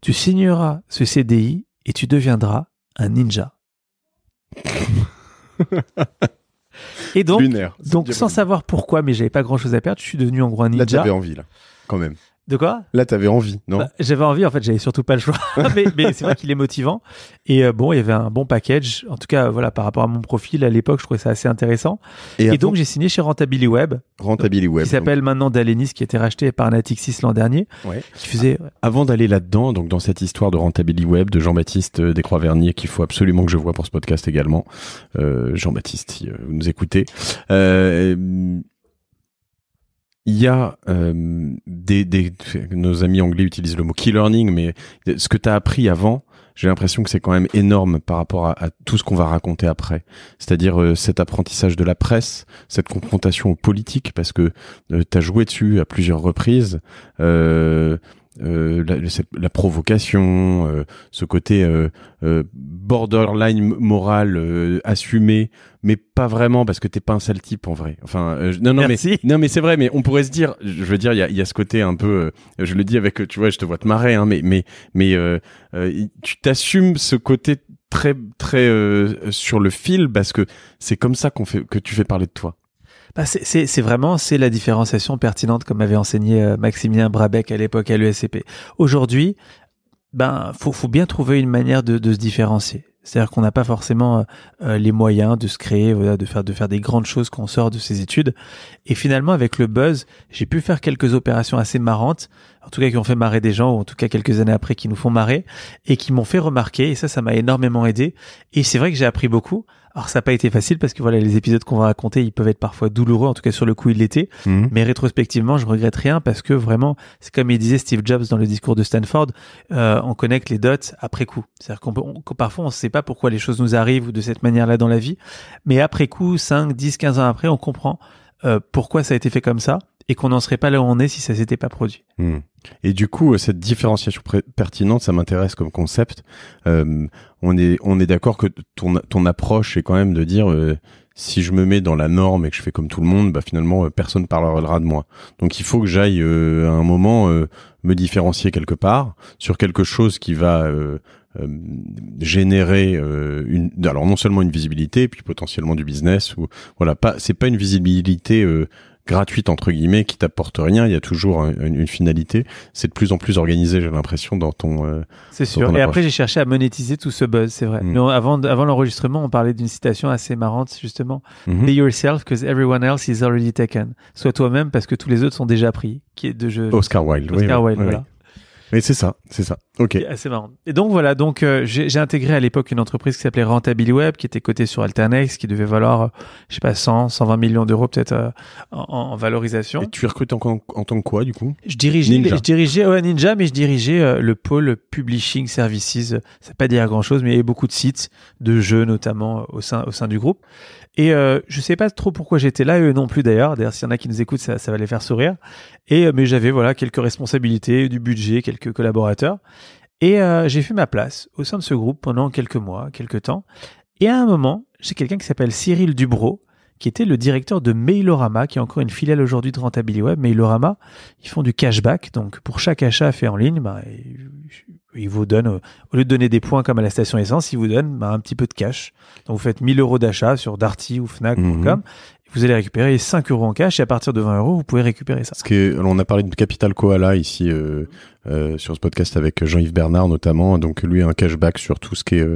Tu signeras ce CDI et tu deviendras un ninja. Et donc, donc sans savoir pourquoi, mais j'avais pas grand chose à perdre, je suis devenu en gros un ninja. Là, j'avais envie, là, quand même. De quoi Là, tu avais envie, non bah, J'avais envie, en fait, j'avais surtout pas le choix. mais, c'est vrai qu'il est motivant. Et euh, bon, il y avait un bon package. En tout cas, voilà, par rapport à mon profil, à l'époque, je trouvais ça assez intéressant. Et, donc, j'ai signé chez Rentability Web. Rentability Web. Qui s'appelle maintenant Dalenis, qui a été racheté par Natixis l'an dernier. Ouais. Ah, avant d'aller là-dedans, donc dans cette histoire de Rentability Web, de Jean-Baptiste euh, Descroix-Vernier, qu'il faut absolument que je vois pour ce podcast également. Euh, Jean-Baptiste, vous nous écoutez. Euh, il y a euh, des, nos amis anglais utilisent le mot key learning, mais ce que tu as appris avant, j'ai l'impression que c'est quand même énorme par rapport à, tout ce qu'on va raconter après. C'est-à-dire euh, cet apprentissage de la presse, cette confrontation politique, parce que euh, tu as joué dessus à plusieurs reprises. Euh, la, provocation, euh, ce côté euh, euh, borderline moral assumé, mais pas vraiment parce que t'es pas un sale type en vrai. Enfin, non, non, mais non, mais c'est vrai. Mais on pourrait se dire, je veux dire, il y a, ce côté un peu, je le dis avec, tu vois, je te vois te marrer, hein, mais mais mais tu t'assumes ce côté très très sur le fil parce que c'est comme ça qu'on fait que tu fais parler de toi bah c'est vraiment c'est la différenciation pertinente comme avait enseigné euh, Maximilien Brabec à l'époque à l'ESCP. Aujourd'hui, ben faut, bien trouver une manière de, se différencier. C'est-à-dire qu'on n'a pas forcément euh, euh, les moyens de se créer, voilà, de faire de faire des grandes choses qu'on sort de ses études. Et finalement, avec le buzz, j'ai pu faire quelques opérations assez marrantes, en tout cas qui ont fait marrer des gens, ou en tout cas quelques années après qui nous font marrer et qui m'ont fait remarquer. Et ça, ça m'a énormément aidé. Et c'est vrai que j'ai appris beaucoup. Alors ça n'a pas été facile parce que voilà, les épisodes qu'on va raconter, ils peuvent être parfois douloureux, en tout cas sur le coup il l'était. Mmh. mais rétrospectivement je regrette rien parce que vraiment, c'est comme il disait Steve Jobs dans le discours de Stanford, euh, on connecte les dots après coup. C'est-à-dire qu'on parfois on ne sait pas pourquoi les choses nous arrivent de cette manière-là dans la vie, mais après coup, 5, 10, 15 ans après, on comprend euh, pourquoi ça a été fait comme ça et qu'on n'en serait pas là où on est si ça s'était pas produit. Hmm. Et du coup, euh, cette différenciation pertinente, ça m'intéresse comme concept. Euh, on est, on est d'accord que ton, ton approche est quand même de dire euh, si je me mets dans la norme et que je fais comme tout le monde, bah finalement euh, personne parlera de moi. Donc il faut que j'aille à un moment me différencier quelque part sur quelque chose qui va générer une alors non seulement une visibilité puis potentiellement du business ou voilà pas c'est pas une visibilité gratuite entre guillemets qui t'apporte rien. Il y a toujours une, finalité. C'est de plus en plus organisé, j'ai l'impression dans ton. Euh, c'est sûr. et après j'ai cherché à monétiser tout ce buzz, c'est vrai. Mm. Mais avant avant l'enregistrement, on parlait d'une citation assez marrante justement. Mm-hmm. Be yourself because everyone else is already taken. Sois toi-même parce que tous les autres sont déjà pris. Qui est de jeu. Oscar Wilde. Oscar Wilde. Mais c'est ça, c'est ça. Ok. C'est marrant. Et donc voilà, donc euh, j'ai intégré à l'époque une entreprise qui s'appelait Web, qui était cotée sur Alternex, qui devait valoir, euh, je sais pas, 100, 120 millions d'euros peut-être euh, en, valorisation. Et tu recrutes en, en, tant que quoi du coup Je dirigeais, je dirigeais, ouais, Ninja, mais je dirigeais le pôle Publishing Services. Ça ne pas dire grand-chose, mais il y avait beaucoup de sites de jeux notamment au sein au sein du groupe. Et euh, je sais pas trop pourquoi j'étais là, eux non plus d'ailleurs. D'ailleurs, s'il y en a qui nous écoutent, ça, ça va les faire sourire. Et euh, mais j'avais voilà quelques responsabilités, du budget, quelques collaborateurs. Et euh, j'ai fait ma place au sein de ce groupe pendant quelques mois, quelques temps. Et à un moment, j'ai quelqu'un qui s'appelle Cyril Dubro, qui était le directeur de Mailorama, qui est encore une filiale aujourd'hui de rentabilité Web. Mailorama, ils font du cashback, donc pour chaque achat fait en ligne, bah, il vous donne, euh, au lieu de donner des points comme à la station essence, il vous donne bah, un petit peu de cash. Donc vous faites 1000 euros d'achat sur Darty ou Fnac.com. Mhm. Vous allez récupérer 5 euros en cash et à partir de 20 euros, vous pouvez récupérer ça. Ce que, on a parlé de Capital Koala ici euh, euh, sur ce podcast avec Jean-Yves Bernard notamment. Donc lui, un cashback sur tout ce qui est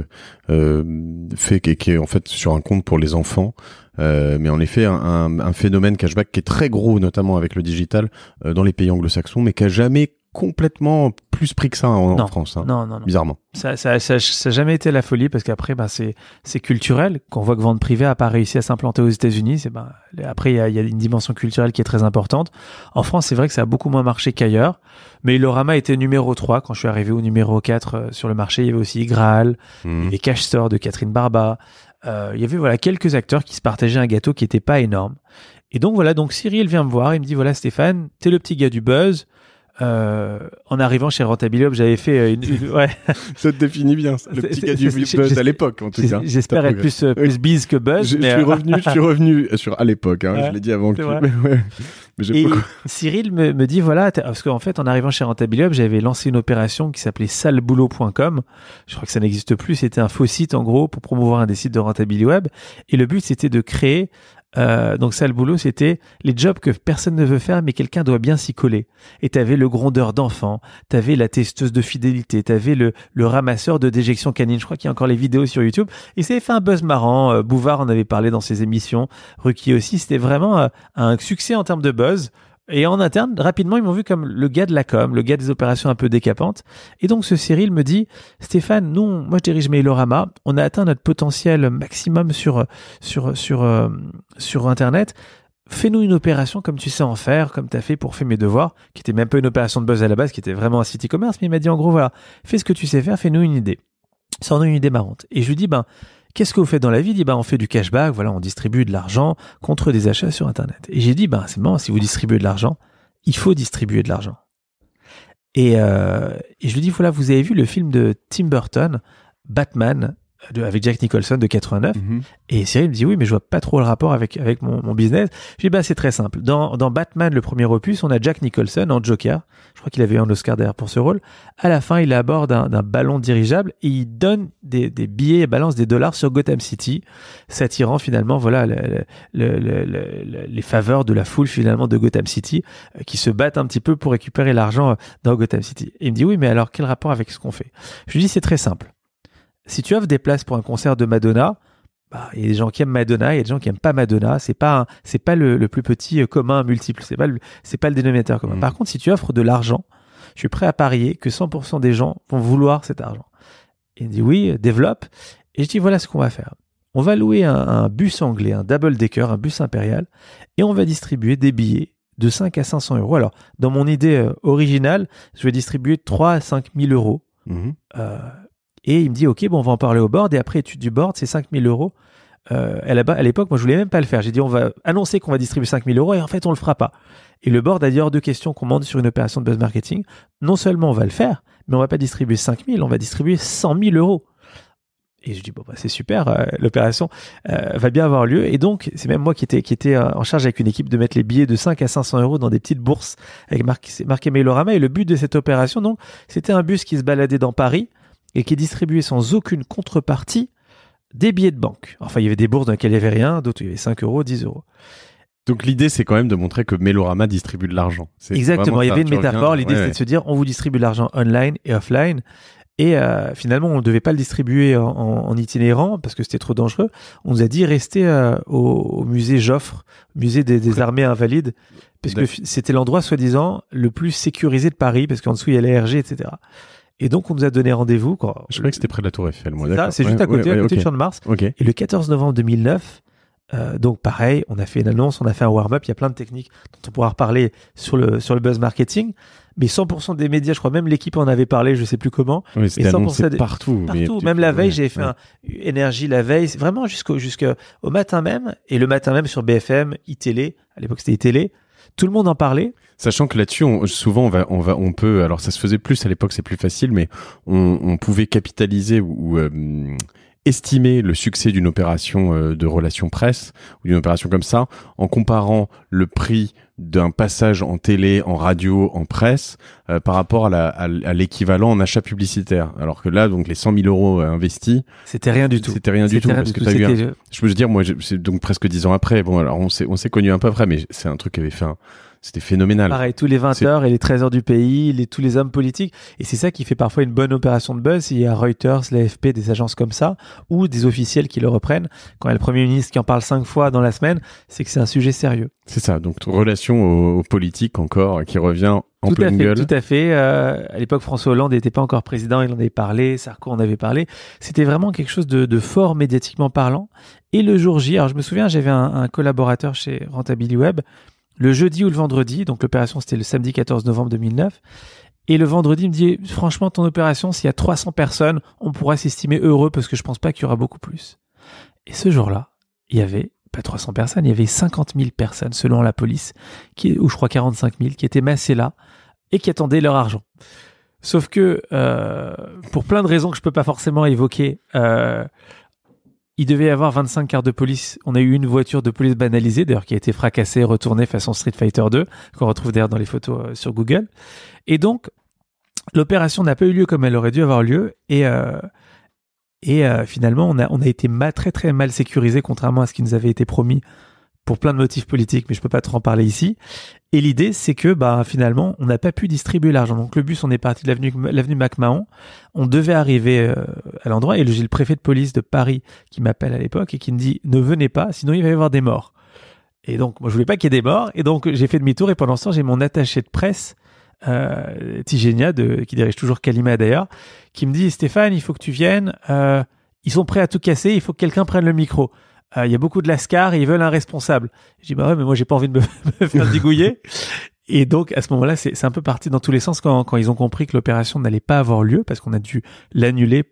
fait, qui est, en fait sur un compte pour les enfants. mais en effet, un, phénomène cashback qui est très gros, notamment avec le digital, dans les pays anglo-saxons, mais qui a jamais complètement plus pris que ça en, France. Hein. non, non, non, Bizarrement. Ça n'a ça, ça, ça jamais été la folie parce qu'après, ben, c'est culturel. Qu'on voit que vente privée n'a pas réussi à s'implanter aux États-Unis. Ben, après, il y a, y a, une dimension culturelle qui est très importante. En France, c'est vrai que ça a beaucoup moins marché qu'ailleurs. Mais Ilorama était numéro 3 quand je suis arrivé au numéro 4 euh, sur le marché. Il y avait aussi Graal, et mmh. il Cash Store de Catherine Barba. Euh, il y avait voilà quelques acteurs qui se partageaient un gâteau qui n'était pas énorme. Et donc voilà, donc Cyril vient me voir, il me dit voilà Stéphane, t'es le petit gars du buzz, euh, en arrivant chez Rentabilio, j'avais fait euh, une. ouais. ça te définit bien, ça, le petit gars du buzz à l'époque, en tout cas. J'espère être plus, euh, plus bise que buzz. Je, suis revenu, je suis revenu sur à l'époque, hein, je l'ai dit avant mais, ouais. mais Cyril me, me, dit voilà, parce qu'en fait, en arrivant chez Rentabilio, j'avais lancé une opération qui s'appelait saleboulot.com. Je crois que ça n'existe plus. C'était un faux site, en gros, pour promouvoir un des sites de Rentabiliweb. Et le but, c'était de créer euh, donc ça, le boulot, c'était les jobs que personne ne veut faire, mais quelqu'un doit bien s'y coller. Et t'avais le grondeur d'enfant t'avais la testeuse de fidélité, t'avais le, le ramasseur de déjection canine. Je crois qu'il y a encore les vidéos sur YouTube. Et ça fait un buzz marrant. Euh, Bouvard en avait parlé dans ses émissions. Ruki aussi. C'était vraiment euh, un succès en termes de buzz. Et en interne, rapidement, ils m'ont vu comme le gars de la com, le gars des opérations un peu décapantes. Et donc, ce Cyril me dit, Stéphane, non, moi, je dirige Mailorama. On a atteint notre potentiel maximum sur, sur, sur, euh, sur Internet. Fais-nous une opération comme tu sais en faire, comme tu as fait pour faire mes devoirs, qui était même pas une opération de buzz à la base, qui était vraiment un site e-commerce, mais il m'a dit en gros, voilà, fais ce que tu sais faire, fais-nous une idée. Sors-nous une idée marrante. Et je lui dis, ben, Qu'est-ce que vous faites dans la vie Il bah, on fait du cashback, voilà, on distribue de l'argent contre des achats sur Internet. Et j'ai dit, bah, c'est bon, si vous distribuez de l'argent, il faut distribuer de l'argent. Et, euh, et, je lui dis, voilà, vous avez vu le film de Tim Burton, Batman, avec Jack Nicholson de 89. Mhm. Et Cyril me dit oui, mais je vois pas trop le rapport avec, avec mon, business. Je dis bah c'est très simple. Dans, dans Batman, le premier opus, on a Jack Nicholson en Joker. Je crois qu'il avait un Oscar derrière pour ce rôle. À la fin, il aborde un ballon dirigeable et il donne des, des billets et balance des dollars sur Gotham City, s'attirant finalement voilà les faveurs de la foule finalement de Gotham City euh, qui se battent un petit peu pour récupérer l'argent euh, dans Gotham City. il me dit oui, mais alors quel rapport avec ce qu'on fait Je lui dis c'est très simple si tu offres des places pour un concert de Madonna, bah, il y a des gens qui aiment Madonna, il y a des gens qui aiment pas Madonna. C'est pas c'est pas le, plus petit euh, commun multiple. C'est pas pas le dénominateur commun. Hmm. Par contre, si tu offres de l'argent, je suis prêt à parier que 100% des gens vont vouloir cet argent. Il il dit oui, euh, développe. Et je dis voilà ce qu'on va faire. On va louer un, bus anglais, un double decker, un bus impérial, et on va distribuer des billets de 5 à 500 euros. Alors, dans mon idée euh, originale, je vais distribuer 3 à 5 000 euros. Mmh. Et il me dit, OK, bon, on va en parler au board. Et après, étude du board, c'est 5000 euros. Euh, à l'époque, moi, je voulais même pas le faire. J'ai dit, on va annoncer qu'on va distribuer 5000 euros et en fait, on le fera pas. Et le board a deux questions de qu'on demande sur une opération de buzz marketing. Non seulement on va le faire, mais on va pas distribuer 5000, on va distribuer 100 000 euros. Et je dis, bon, bah, c'est super, euh, l'opération euh, va bien avoir lieu. Et donc, c'est même moi qui étais, qui en charge avec une équipe de mettre les billets de 5 à 500 euros dans des petites bourses avec Marc marqué Et le but de cette opération, donc, c'était un bus qui se baladait dans Paris et qui distribuait sans aucune contrepartie des billets de banque. Enfin, il y avait des bourses dans lesquelles il n'y avait rien, d'autres il y avait 5 euros, 10 euros. Donc l'idée, c'est quand même de montrer que MeloRama distribue de l'argent. Exactement, il y avait une métaphore. L'idée, c'est c'était de se dire, on vous distribue de l'argent online et offline. Et euh, finalement, on ne devait pas le distribuer en, itinérant parce que c'était trop dangereux. On nous a dit restez euh, au, musée Joffre, musée des, des armées invalides, parce que c'était l'endroit soi-disant le plus sécurisé de Paris, parce qu'en dessous il y a l'ARG, etc. Et donc, on nous a donné rendez-vous. Je croyais que c'était près de la Tour Eiffel, moi. C'est juste à côté, à côté du Champ de Mars. Et le 14 novembre 2009, euh, donc pareil, on a fait une annonce, on a fait un warm-up. Il y a plein de techniques dont on pourra reparler sur le, sur le buzz marketing. Mais 100% des médias, je crois même l'équipe en avait parlé, je sais plus comment. Oui, 100% partout. Partout. Même la veille, j'ai fait un énergie la veille, vraiment jusqu'au jusqu'au matin même. Et le matin même sur BFM, iTélé, à l'époque c'était iTélé tout le monde en parlait. Sachant que là-dessus, on, souvent, on va, on va, on peut. Alors, ça se faisait plus à l'époque, c'est plus facile, mais on, pouvait capitaliser ou, euh, estimer le succès d'une opération euh, de relations presse ou d'une opération comme ça en comparant le prix d'un passage en télé, en radio, en presse euh, par rapport à, l'équivalent en achat publicitaire. Alors que là, donc les 100 000 euros euh, investis, c'était rien du tout. C'était rien du tout parce que Je peux dire, moi, c'est donc presque dix ans après. Bon, alors on s'est on s'est connu un peu après, mais c'est un truc qui avait fait un c'était phénoménal. Pareil, tous les 20h et les 13h du pays, les, tous les hommes politiques. Et c'est ça qui fait parfois une bonne opération de buzz. Il y a Reuters, l'AFP, des agences comme ça, ou des officiels qui le reprennent. Quand il y a le Premier ministre qui en parle cinq fois dans la semaine, c'est que c'est un sujet sérieux. C'est ça, donc relation aux, politiques encore, qui revient en tout pleine à fait, Tout à fait. Euh, à l'époque, François Hollande n'était pas encore président, il en avait parlé, Sarko en avait parlé. C'était vraiment quelque chose de, fort médiatiquement parlant. Et le jour J, alors je me souviens, j'avais un, un collaborateur chez Rentability Web le jeudi ou le vendredi, donc l'opération c'était le samedi 14 novembre 2009, et le vendredi, me dit, franchement, ton opération, s'il y a 300 personnes, on pourra s'estimer heureux parce que je ne pense pas qu'il y aura beaucoup plus. Et ce jour-là, il y avait pas 300 personnes, il y avait 50 000 personnes, selon la police, qui, ou je crois 45 000, qui étaient massées là et qui attendaient leur argent. Sauf que, euh, pour plein de raisons que je ne peux pas forcément évoquer euh, il devait y avoir 25 quarts de police. On a eu une voiture de police banalisée, d'ailleurs, qui a été fracassée et retournée façon Street Fighter 2, qu'on retrouve d'ailleurs dans les photos euh, sur Google. Et donc, l'opération n'a pas eu lieu comme elle aurait dû avoir lieu. Et, euh, et euh, finalement, on a, on a été très très mal sécurisé, contrairement à ce qui nous avait été promis pour plein de motifs politiques, mais je peux pas trop en parler ici. Et l'idée, c'est que bah finalement, on n'a pas pu distribuer l'argent. Donc le bus, on est parti de l'avenue l'avenue MacMahon. On devait arriver euh, à l'endroit et j'ai le préfet de police de Paris qui m'appelle à l'époque et qui me dit ne venez pas, sinon il va y avoir des morts. Et donc moi je voulais pas qu'il y ait des morts et donc j'ai fait demi-tour et pendant ce temps j'ai mon attaché de presse euh, qui dirige toujours Kalima d'ailleurs qui me dit Stéphane il faut que tu viennes euh, ils sont prêts à tout casser il faut que quelqu'un prenne le micro euh, il y a beaucoup de lascar et ils veulent un responsable. J'ai dit « bah ouais, mais moi j'ai pas envie de me, faire digouiller. Et donc à ce moment-là, c'est un peu parti dans tous les sens quand, ils ont compris que l'opération n'allait pas avoir lieu parce qu'on a dû l'annuler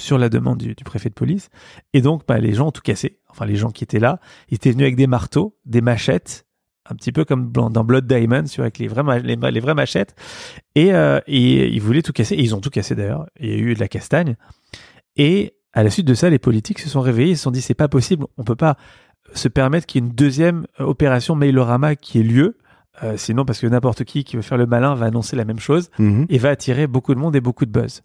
sur la demande du, préfet de police. Et donc bah, les gens ont tout cassé. Enfin les gens qui étaient là, ils étaient venus avec des marteaux, des machettes, un petit peu comme dans Blood Diamond, avec les vraies, les, vraies machettes. Euh, et, ils voulaient tout casser. ils ont tout cassé d'ailleurs. Il y a eu de la castagne. Et à la suite de ça, les politiques se sont réveillés, ils se sont dit c'est pas possible, on peut pas se permettre qu'il y ait une deuxième euh, opération Mailorama qui ait lieu. Euh, sinon, parce que n'importe qui qui veut faire le malin va annoncer la même chose mhm. et va attirer beaucoup de monde et beaucoup de buzz.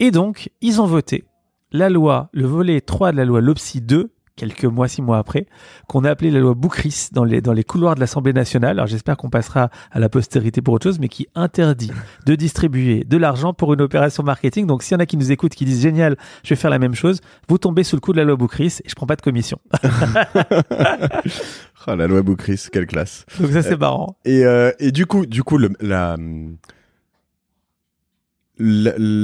Et donc, ils ont voté la loi, le volet 3 de la loi LOPSI 2 quelques mois, six mois après, qu'on a appelé la loi Boucris dans les, couloirs de l'Assemblée nationale. Alors j'espère qu'on passera à la postérité pour autre chose, mais qui interdit de distribuer de l'argent pour une opération marketing. Donc s'il y en a qui nous écoutent, qui disent génial, je vais faire la même chose, vous tombez sous le coup de la loi Boucris et je prends pas de commission. Oh, la loi Boucris, quelle classe. Donc ça c'est euh, marrant. Euh, et, du coup, du coup, la,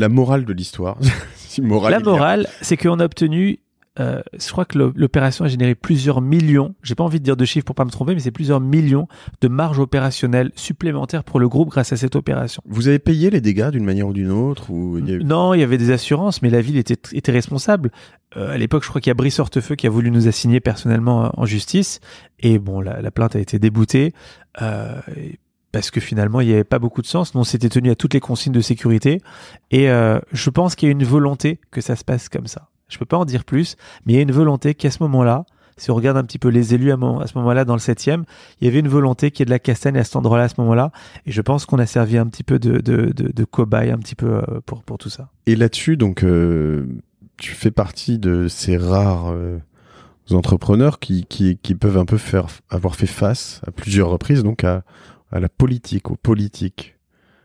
morale de l'histoire. la morale, c'est qu'on a obtenu euh, je crois que l'opération a généré plusieurs millions, j'ai pas envie de dire de chiffres pour pas me tromper, mais c'est plusieurs millions de marges opérationnelles supplémentaires pour le groupe grâce à cette opération. Vous avez payé les dégâts d'une manière ou d'une autre ou Non, il y avait des assurances, mais la ville était, responsable. Euh, à l'époque, je crois qu'il y a Brice Hortefeux qui a voulu nous assigner personnellement en justice, et bon, la, plainte a été déboutée. Euh, parce que finalement il n'y avait pas beaucoup de sens. Nous, on s'était tenu à toutes les consignes de sécurité et je pense qu'il y a une volonté que ça se passe comme ça. Je peux pas en dire plus, mais il y a une volonté qu'à ce moment-là, si on regarde un petit peu les élus à, ce moment-là dans le septième, il y avait une volonté qui est de la castagne à cet endroit-là à ce moment-là. Et je pense qu'on a servi un petit peu de, cobaye un petit peu euh, pour, tout ça. Et là-dessus, donc, euh, tu fais partie de ces rares euh, entrepreneurs qui, peuvent un peu faire, avoir fait face à plusieurs reprises, donc à, à la politique, aux politiques.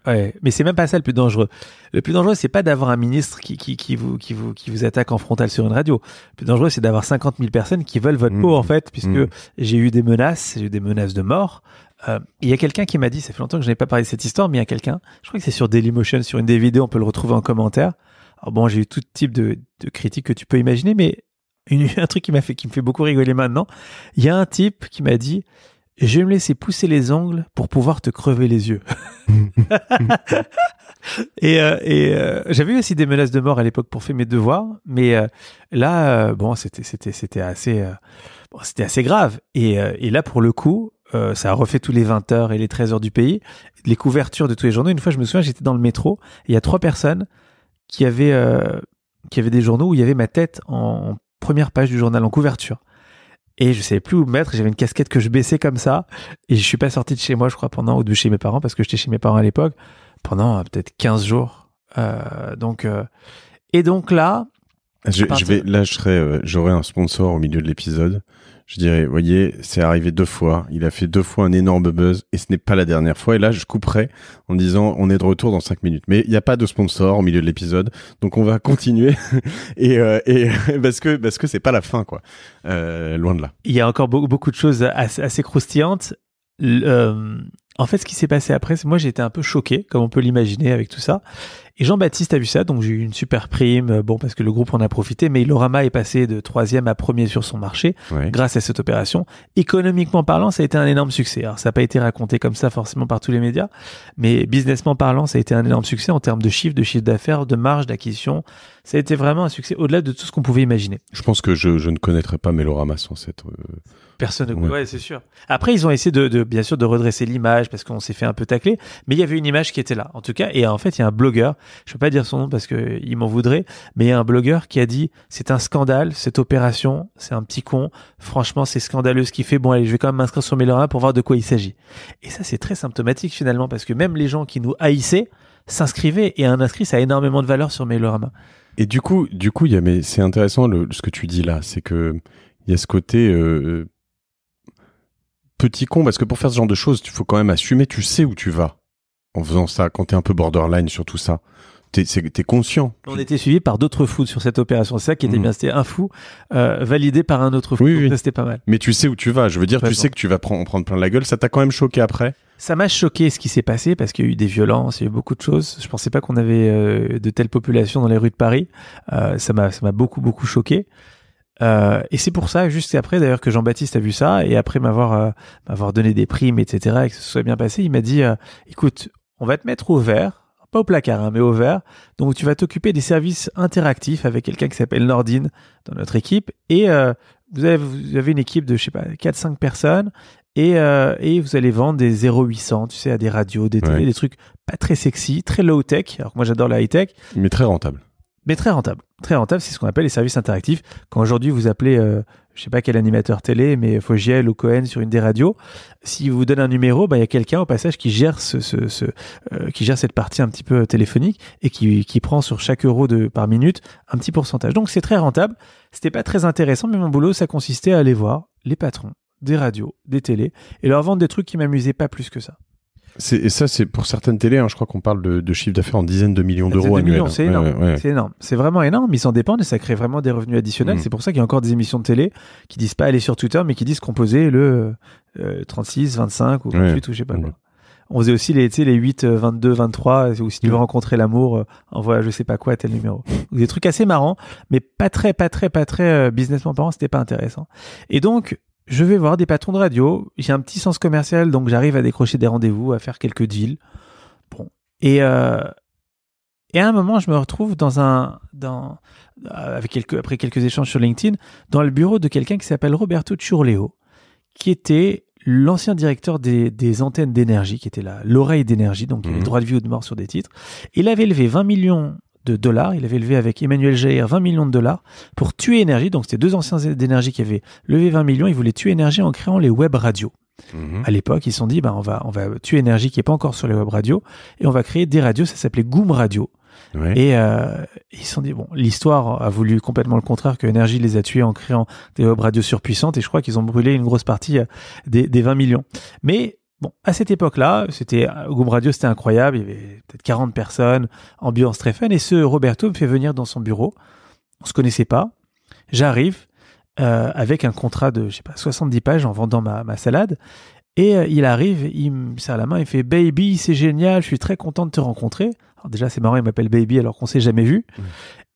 Ouais, mais c'est même pas ça le plus dangereux. Le plus dangereux, c'est pas d'avoir un ministre qui, qui, qui, vous, qui, vous, qui vous attaque en frontal sur une radio. Le plus dangereux, c'est d'avoir 50 000 personnes qui veulent votre mmh. peau, en fait, puisque mmh. j'ai eu des menaces, j'ai eu des menaces de mort. Euh, il y a quelqu'un qui m'a dit, ça fait longtemps que je n'ai pas parlé de cette histoire, mais il y a quelqu'un, je crois que c'est sur Dailymotion, sur une des vidéos, on peut le retrouver en commentaire. Alors bon, j'ai eu tout type de, critiques que tu peux imaginer, mais une, un truc qui m'a fait, qui me fait beaucoup rigoler maintenant, il y a un type qui m'a dit, je vais me laisser pousser les ongles pour pouvoir te crever les yeux. et, euh, euh, j'avais aussi des menaces de mort à l'époque pour faire mes devoirs, mais euh, là, bon, c'était assez c'était assez grave. Et, là, pour le coup, ça a refait tous les 20 heures et les 13 heures du pays, les couvertures de tous les journaux. Une fois, je me souviens, j'étais dans le métro, il y a trois personnes qui avaient qui avaient des journaux où il y avait ma tête en première page du journal en couverture et je savais plus où mettre. J'avais une casquette que je baissais comme ça et je suis pas sorti de chez moi, je crois, pendant ou de chez mes parents parce que j'étais chez mes parents à l'époque pendant euh, peut-être 15 jours. Euh, donc euh, et donc là, je, je vais là je serai j'aurai un sponsor au milieu de l'épisode je dirais, voyez, c'est arrivé deux fois. Il a fait deux fois un énorme buzz et ce n'est pas la dernière fois. Et là, je couperai en disant, on est de retour dans cinq minutes. Mais il n'y a pas de sponsor au milieu de l'épisode, donc on va continuer et, euh, parce que parce que c'est pas la fin, quoi. Euh, loin de là. Il y a encore beaucoup de choses assez, assez croustillantes. Euh, en fait, ce qui s'est passé après, c'est moi j'ai été un peu choqué, comme on peut l'imaginer avec tout ça. Et Jean-Baptiste a vu ça, donc j'ai eu une super prime, euh, bon parce que le groupe en a profité, mais Lorama est passé de troisième à premier sur son marché grâce à cette opération. Économiquement parlant, ça a été un énorme succès. Alors ça n'a pas été raconté comme ça forcément par tous les médias, mais businessment parlant, ça a été un énorme succès en termes de chiffre, de chiffre d'affaires, de marge, d'acquisition. Ça a été vraiment un succès au-delà de tout ce qu'on pouvait imaginer. Je pense que je, ne connaîtrais pas Melorama sans cette... Euh, personne c'est sûr. Après, ils ont essayé de, bien sûr de redresser l'image parce qu'on s'est fait un peu tacler, mais il y avait une image qui était là, en tout cas. Et en fait, il y a un blogueur, je peux pas dire son nom parce que il m'en voudrait, mais il y a un blogueur qui a dit c'est un scandale cette opération, c'est un petit con. Franchement, c'est scandaleux ce qu'il fait. Bon, allez, je vais quand même m'inscrire sur Melora pour voir de quoi il s'agit. Et ça, c'est très symptomatique finalement parce que même les gens qui nous haïssaient s'inscrivaient et un inscrit ça a énormément de valeur sur Mailorama. Et du coup, du coup, il y a mais c'est intéressant ce que tu dis là, c'est que il y a ce côté euh, petit con parce que pour faire ce genre de choses, il faut quand même assumer, tu sais où tu vas en faisant ça, quand t'es un peu borderline sur tout ça. T'es es conscient. On était suivi par d'autres fous sur cette opération. C'est ça qui était mm. bien. C'était un fou euh, validé par un autre fou. C'était pas mal. Mais tu sais où tu vas. Je veux dire, tu sais que tu vas prendre, prendre plein de la gueule. Ça t'a quand même choqué après Ça m'a choqué ce qui s'est passé parce qu'il y a eu des violences, il y a eu beaucoup de choses. Je pensais pas qu'on avait euh, de telles populations dans les rues de Paris. Euh, ça m'a beaucoup, beaucoup choqué. Euh, et c'est pour ça, juste après d'ailleurs, que Jean-Baptiste a vu ça, et après m'avoir euh, m'avoir donné des primes, etc., et que ce soit bien passé, il m'a dit, euh, écoute, on va te mettre au vert, pas au placard, hein, mais au vert, donc tu vas t'occuper des services interactifs avec quelqu'un qui s'appelle Nordine dans notre équipe, et vous, avez, vous avez une équipe de, je sais pas, 4-5 personnes, et, et vous allez vendre des 0800, tu sais, à des radios, des des trucs pas très sexy, très low-tech, alors que moi j'adore la high-tech. Mais très rentable mais très rentable. Très rentable, c'est ce qu'on appelle les services interactifs. Quand aujourd'hui vous appelez, euh, je sais pas quel animateur télé, mais Fogiel ou Cohen sur une des radios, si vous donne un numéro, bah, il y a quelqu'un au passage qui gère ce, euh, qui gère cette partie un petit peu téléphonique et qui, qui prend sur chaque euro de par minute un petit pourcentage. Donc c'est très rentable. C'était pas très intéressant, mais mon boulot ça consistait à aller voir les patrons des radios, des télés et leur vendre des trucs qui m'amusaient pas plus que ça. Et ça, c'est pour certaines télés, hein, je crois qu'on parle de, de chiffre d'affaires en dizaines de millions d'euros annuels. C'est hein. énorme, c'est énorme. C'est vraiment énorme, ils s'en dépendent et ça crée vraiment des revenus additionnels. Mm. C'est pour ça qu'il y a encore des émissions de télé qui disent pas aller sur Twitter, mais qui disent composer le 36, euh, 25 ou 28 ou je sais pas quoi. Mm. On faisait aussi les, les 8, 22, 23, ou si tu veux mm. rencontrer l'amour, euh, envoie je sais pas quoi à tel numéro. Des trucs assez marrants, mais pas très, pas très, pas très business euh, businessment parlant, c'était pas intéressant. Et donc, je vais voir des patrons de radio, j'ai un petit sens commercial, donc j'arrive à décrocher des rendez-vous, à faire quelques deals. Bon. Et, euh, à un moment, je me retrouve dans un, euh, avec quelques, après quelques échanges sur LinkedIn, dans le bureau de quelqu'un qui s'appelle Roberto Turleo, qui était l'ancien directeur des, antennes d'énergie, qui était là, l'oreille d'énergie, donc il avait mmh. droit de vie ou de mort sur des titres. Il avait levé 20 millions de dollars. Il avait levé avec Emmanuel Jair 20 millions de dollars pour tuer énergie. Donc, c'était deux anciens d'énergie qui avaient levé 20 millions. Ils voulaient tuer énergie en créant les web radios. Mhm. À l'époque, ils se sont dit, bah, on, va, on va tuer énergie qui n'est pas encore sur les web radios et on va créer des radios. Ça s'appelait Goom Radio. Et euh, ils se sont dit, bon, l'histoire a voulu complètement le contraire, que énergie les a tués en créant des web radios surpuissantes, et je crois qu'ils ont brûlé une grosse partie euh, des, des 20 millions. Mais Bon, à cette époque-là, c'était au euh, Goum Radio, c'était incroyable, il y avait peut-être 40 personnes, ambiance très fun, et ce Roberto me fait venir dans son bureau, on se connaissait pas, j'arrive euh, avec un contrat de, je sais pas, 70 pages en vendant ma, salade, et euh, il arrive, il me serre la main, il fait « Baby, c'est génial, je suis très content de te rencontrer ». déjà, c'est marrant, il m'appelle Baby alors qu'on s'est jamais vu.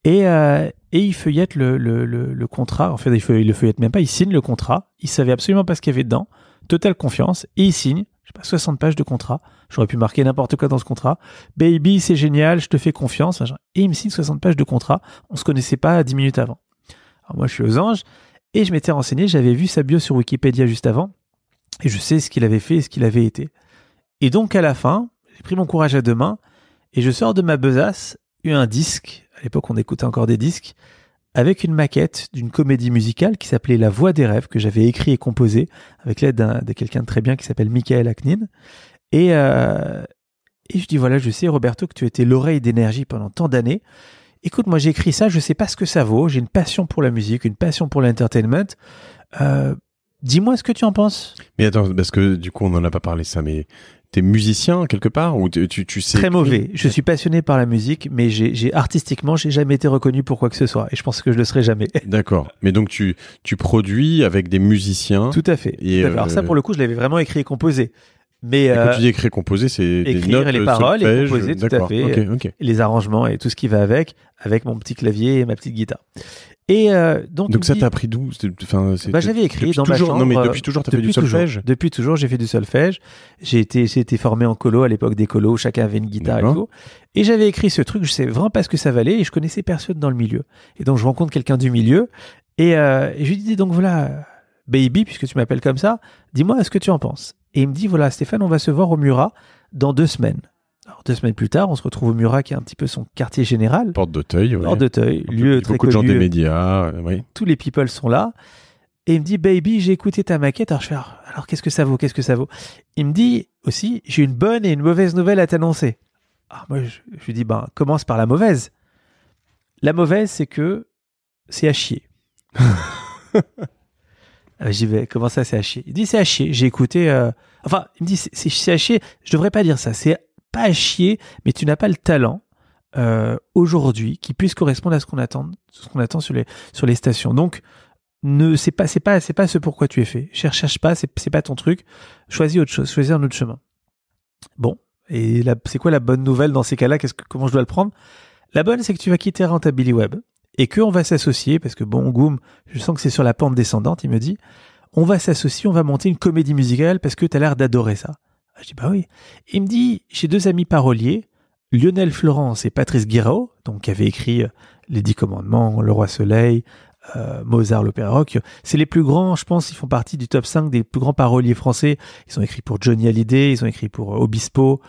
Et, et il feuillette le, le, le, contrat, en fait, il, ne il le feuillette même pas, il signe le contrat, il savait absolument pas ce qu'il y avait dedans, totale confiance, et il signe je sais pas, 60 pages de contrat. J'aurais pu marquer n'importe quoi dans ce contrat. Baby, c'est génial, je te fais confiance. Et il me signe 60 pages de contrat. On se connaissait pas 10 minutes avant. Alors moi, je suis aux anges et je m'étais renseigné. J'avais vu sa bio sur Wikipédia juste avant et je sais ce qu'il avait fait et ce qu'il avait été. Et donc, à la fin, j'ai pris mon courage à deux mains et je sors de ma besace eu un disque. À l'époque, on écoutait encore des disques avec une maquette d'une comédie musicale qui s'appelait La Voix des rêves, que j'avais écrit et composé avec l'aide de quelqu'un de très bien qui s'appelle Michael Aknin. Et, euh, et je dis voilà, je sais Roberto que tu étais l'oreille d'énergie pendant tant d'années. Écoute, moi j'ai écrit ça, je sais pas ce que ça vaut. J'ai une passion pour la musique, une passion pour l'entertainment. Euh, Dis-moi ce que tu en penses. Mais attends, parce que du coup, on n'en a pas parlé ça, mais t'es musicien quelque part ou tu, tu sais Très mauvais. Je suis passionné par la musique, mais j'ai artistiquement, j'ai jamais été reconnu pour quoi que ce soit, et je pense que je le serai jamais. D'accord. Mais donc tu tu produis avec des musiciens. Tout à fait. Alors ça, euh, pour le coup, je l'avais vraiment écrit et composé. Mais et quand euh, tu dis et composé, c'est des notes, les euh, paroles, et composer tout à fait, les arrangements et tout ce qui va avec, avec mon petit clavier et ma petite guitare. Et euh, donc, donc ça t'as t'a appris d'où bah, J'avais écrit dans ma chambre. Non depuis toujours, t'as fait du solfège Depuis toujours, j'ai fait du solfège. J'ai été, été formé en colo à l'époque des colos, chacun avait une guitare et tout. Et j'avais écrit ce truc, je sais vraiment pas ce que ça valait et je connaissais personne dans le milieu. Et donc je rencontre quelqu'un du milieu euh, et, je lui dis donc voilà, baby, puisque tu m'appelles comme ça, dis-moi ce que tu en penses. Et il me dit voilà, Stéphane, on va se voir au Murat dans deux semaines. Alors, deux semaines plus tard, on se retrouve au Murat, qui est un petit peu son quartier général. Porte d'Auteuil. oui. Porte d'Auteuil, lieu très Beaucoup de gens des médias, euh, oui. Tous les people sont là. Et il me dit, baby, j'ai écouté ta maquette. Alors je fais, alors qu'est-ce que ça vaut Qu'est-ce que ça vaut Il me dit aussi, j'ai une bonne et une mauvaise nouvelle à t'annoncer. Alors ah, moi, je, lui dis, ben, commence par la mauvaise. La mauvaise, c'est que c'est à chier. Ah, j'y vais, comment ça, c'est à chier Il dit, c'est à chier. J'ai écouté. Euh, enfin, il me dit, c'est à chier. Je devrais pas dire ça. C'est à chier, mais tu n'as pas le talent euh, aujourd'hui qui puisse correspondre à ce qu'on attend, ce qu'on attend sur les sur les stations. Donc ne c'est pas c'est pas c'est pas ce pourquoi tu es fait. Cherche pas, c'est c'est pas ton truc. Choisis autre chose, choisis un autre chemin. Bon, et c'est quoi la bonne nouvelle dans ces cas-là Qu'est-ce que comment je dois le prendre La bonne, c'est que tu vas quitter Billy Web et que on va s'associer parce que bon, Goom, je sens que c'est sur la pente descendante. Il me dit, on va s'associer, on va monter une comédie musicale parce que tu as l'air d'adorer ça. Ah, je dis bah oui. il me dit j'ai deux amis paroliers, Lionel Florence et Patrice Guiraud donc qui avaient écrit euh, Les Dix Commandements, Le Roi Soleil, euh, Mozart, l'opéra rock. C'est les plus grands, je pense, ils font partie du top 5 des plus grands paroliers français. Ils ont écrit pour Johnny Hallyday, ils ont écrit pour euh, Obispo,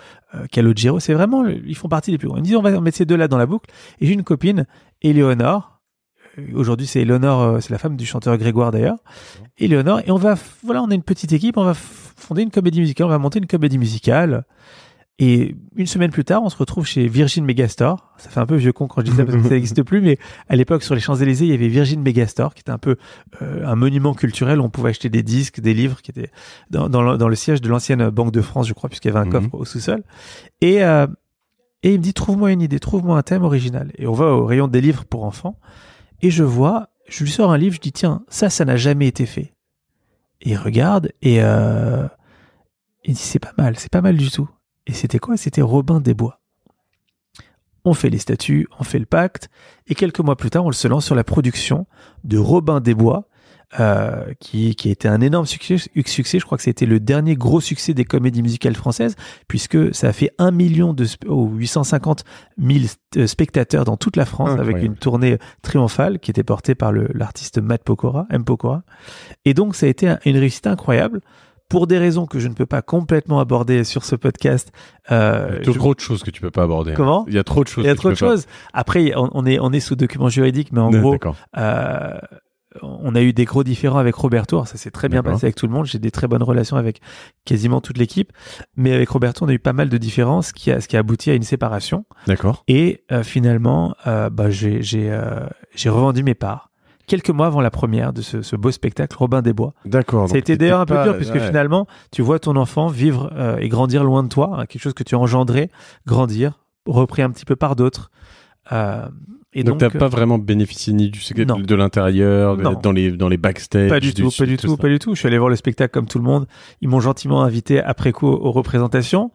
Calogero. C'est vraiment, ils font partie des plus grands. Ils me disent, on va mettre ces deux-là dans la boucle. Et j'ai une copine, Eleonore aujourd'hui c'est Eleonore, euh, c'est la femme du chanteur Grégoire d'ailleurs. Eleonore, et on va, voilà, on est une petite équipe, on va fonder une comédie musicale, on va monter une comédie musicale. Et une semaine plus tard, on se retrouve chez Virgin Megastore. Ça fait un peu vieux con quand je dis ça parce que ça n'existe plus, mais à l'époque, sur les Champs-Élysées, il y avait Virgin Megastore, qui était un peu euh, un monument culturel où on pouvait acheter des disques, des livres, qui étaient dans, le, siège de l'ancienne Banque de France, je crois, puisqu'il y avait un mhm. coffre au sous-sol. Et, euh, et il me dit, trouve-moi une idée, trouve-moi un thème original. Et on va au rayon des livres pour enfants et je vois, je lui sors un livre, je dis tiens, ça, ça n'a jamais été fait. Et il regarde et euh, il dit c'est pas mal, c'est pas mal du tout. Et c'était quoi C'était Robin des Bois. On fait les statues, on fait le pacte, et quelques mois plus tard, on se lance sur la production de Robin des Bois, euh, qui, qui a été un énorme succès, succès. Je crois que c'était le dernier gros succès des comédies musicales françaises, puisque ça a fait 1 million de 850 000 euh, spectateurs dans toute la France avec une tournée triomphale qui était portée par l'artiste Matt Pokora, M. Pokora. Et donc, ça a été une réussite incroyable pour des raisons que je ne peux pas complètement aborder sur ce podcast. Euh, il y a trop de choses que tu peux pas aborder. Comment Il y a trop de choses. Il y a trop de choses. Après, on, est on est sous document juridique, mais en gros, euh, on a eu des gros différends avec Roberto. ça s'est très bien passé avec tout le monde. J'ai des très bonnes relations avec quasiment toute l'équipe. Mais avec Roberto, on a eu pas mal de différences qui a, ce qui a abouti à une séparation. D'accord. Et euh, finalement, euh, bah, j'ai, j'ai, euh, j'ai revendu mes parts. Quelques mois avant la première de ce, beau spectacle, Robin des Bois. D'accord. Ça d'ailleurs un peu dur, puisque finalement, tu vois ton enfant vivre et grandir loin de toi, hein, quelque chose que tu as engendré, grandir, repris un petit peu par d'autres. Euh, donc, t'as pas euh, vraiment bénéficié ni du secret de l'intérieur, dans les dans les backstage. Pas du, tout, pas du tout pas du tout. Je suis allé voir le spectacle comme tout le monde. Ils m'ont gentiment invité après coup aux représentations.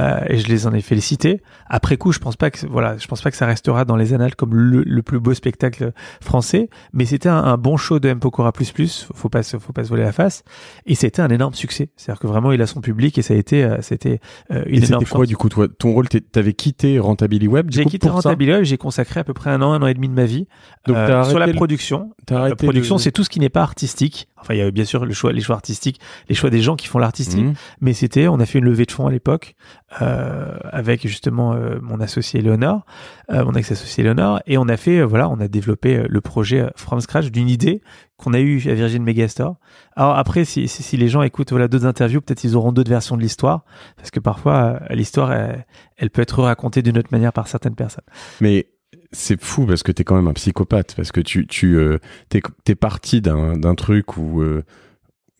Euh, et je les en ai félicités. Après coup, je pense pas que voilà, je pense pas que ça restera dans les annales comme le, plus beau spectacle français, mais c'était un, bon show de M Pokora plus plus. Faut pas se, faut pas se voler la face. Et c'était un énorme succès. C'est-à-dire que vraiment, il a son public et ça a été, euh, c'était euh, une et énorme. C'était quoi du coup, toi, ton rôle, t'avais quitté Rentability Web. J'ai quitté Rentability Web. J'ai consacré à peu près un an, un an et demi de ma vie Donc, euh, sur la production. la production, c'est tout ce qui n'est pas artistique. Enfin, il y a bien sûr le choix, les choix artistiques, les choix des gens qui font l'artistique. Mhm. Mais c'était, on a fait une levée de fonds à l'époque. Euh, avec justement euh, mon associé Léonore, euh, mon ex-associé Léonore, et on a fait, voilà, on a développé le projet From Scratch d'une idée qu'on a eue à Virgin Megastore. Alors après, si, si, les gens écoutent voilà, d'autres interviews, peut-être ils auront d'autres versions de l'histoire, parce que parfois, l'histoire, elle, peut être racontée d'une autre manière par certaines personnes. Mais c'est fou parce que t'es quand même un psychopathe, parce que tu, tu t'es, parti d'un, d'un truc où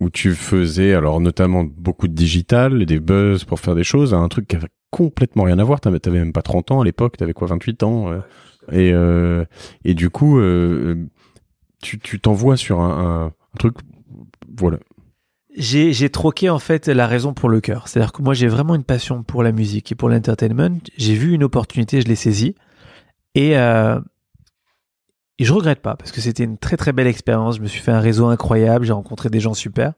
où tu faisais alors notamment beaucoup de digital, des buzz pour faire des choses, un truc qui avait complètement rien à voir. T'avais même pas 30 ans à l'époque, t'avais quoi 28 ans euh. euh, et du coup euh, tu t'envoies sur un, truc voilà. J'ai troqué en fait la raison pour le cœur. C'est-à-dire que moi j'ai vraiment une passion pour la musique et pour l'entertainment. J'ai vu une opportunité, je l'ai saisie et et je regrette pas parce que c'était une très très belle expérience. Je me suis fait un réseau incroyable, j'ai rencontré des gens super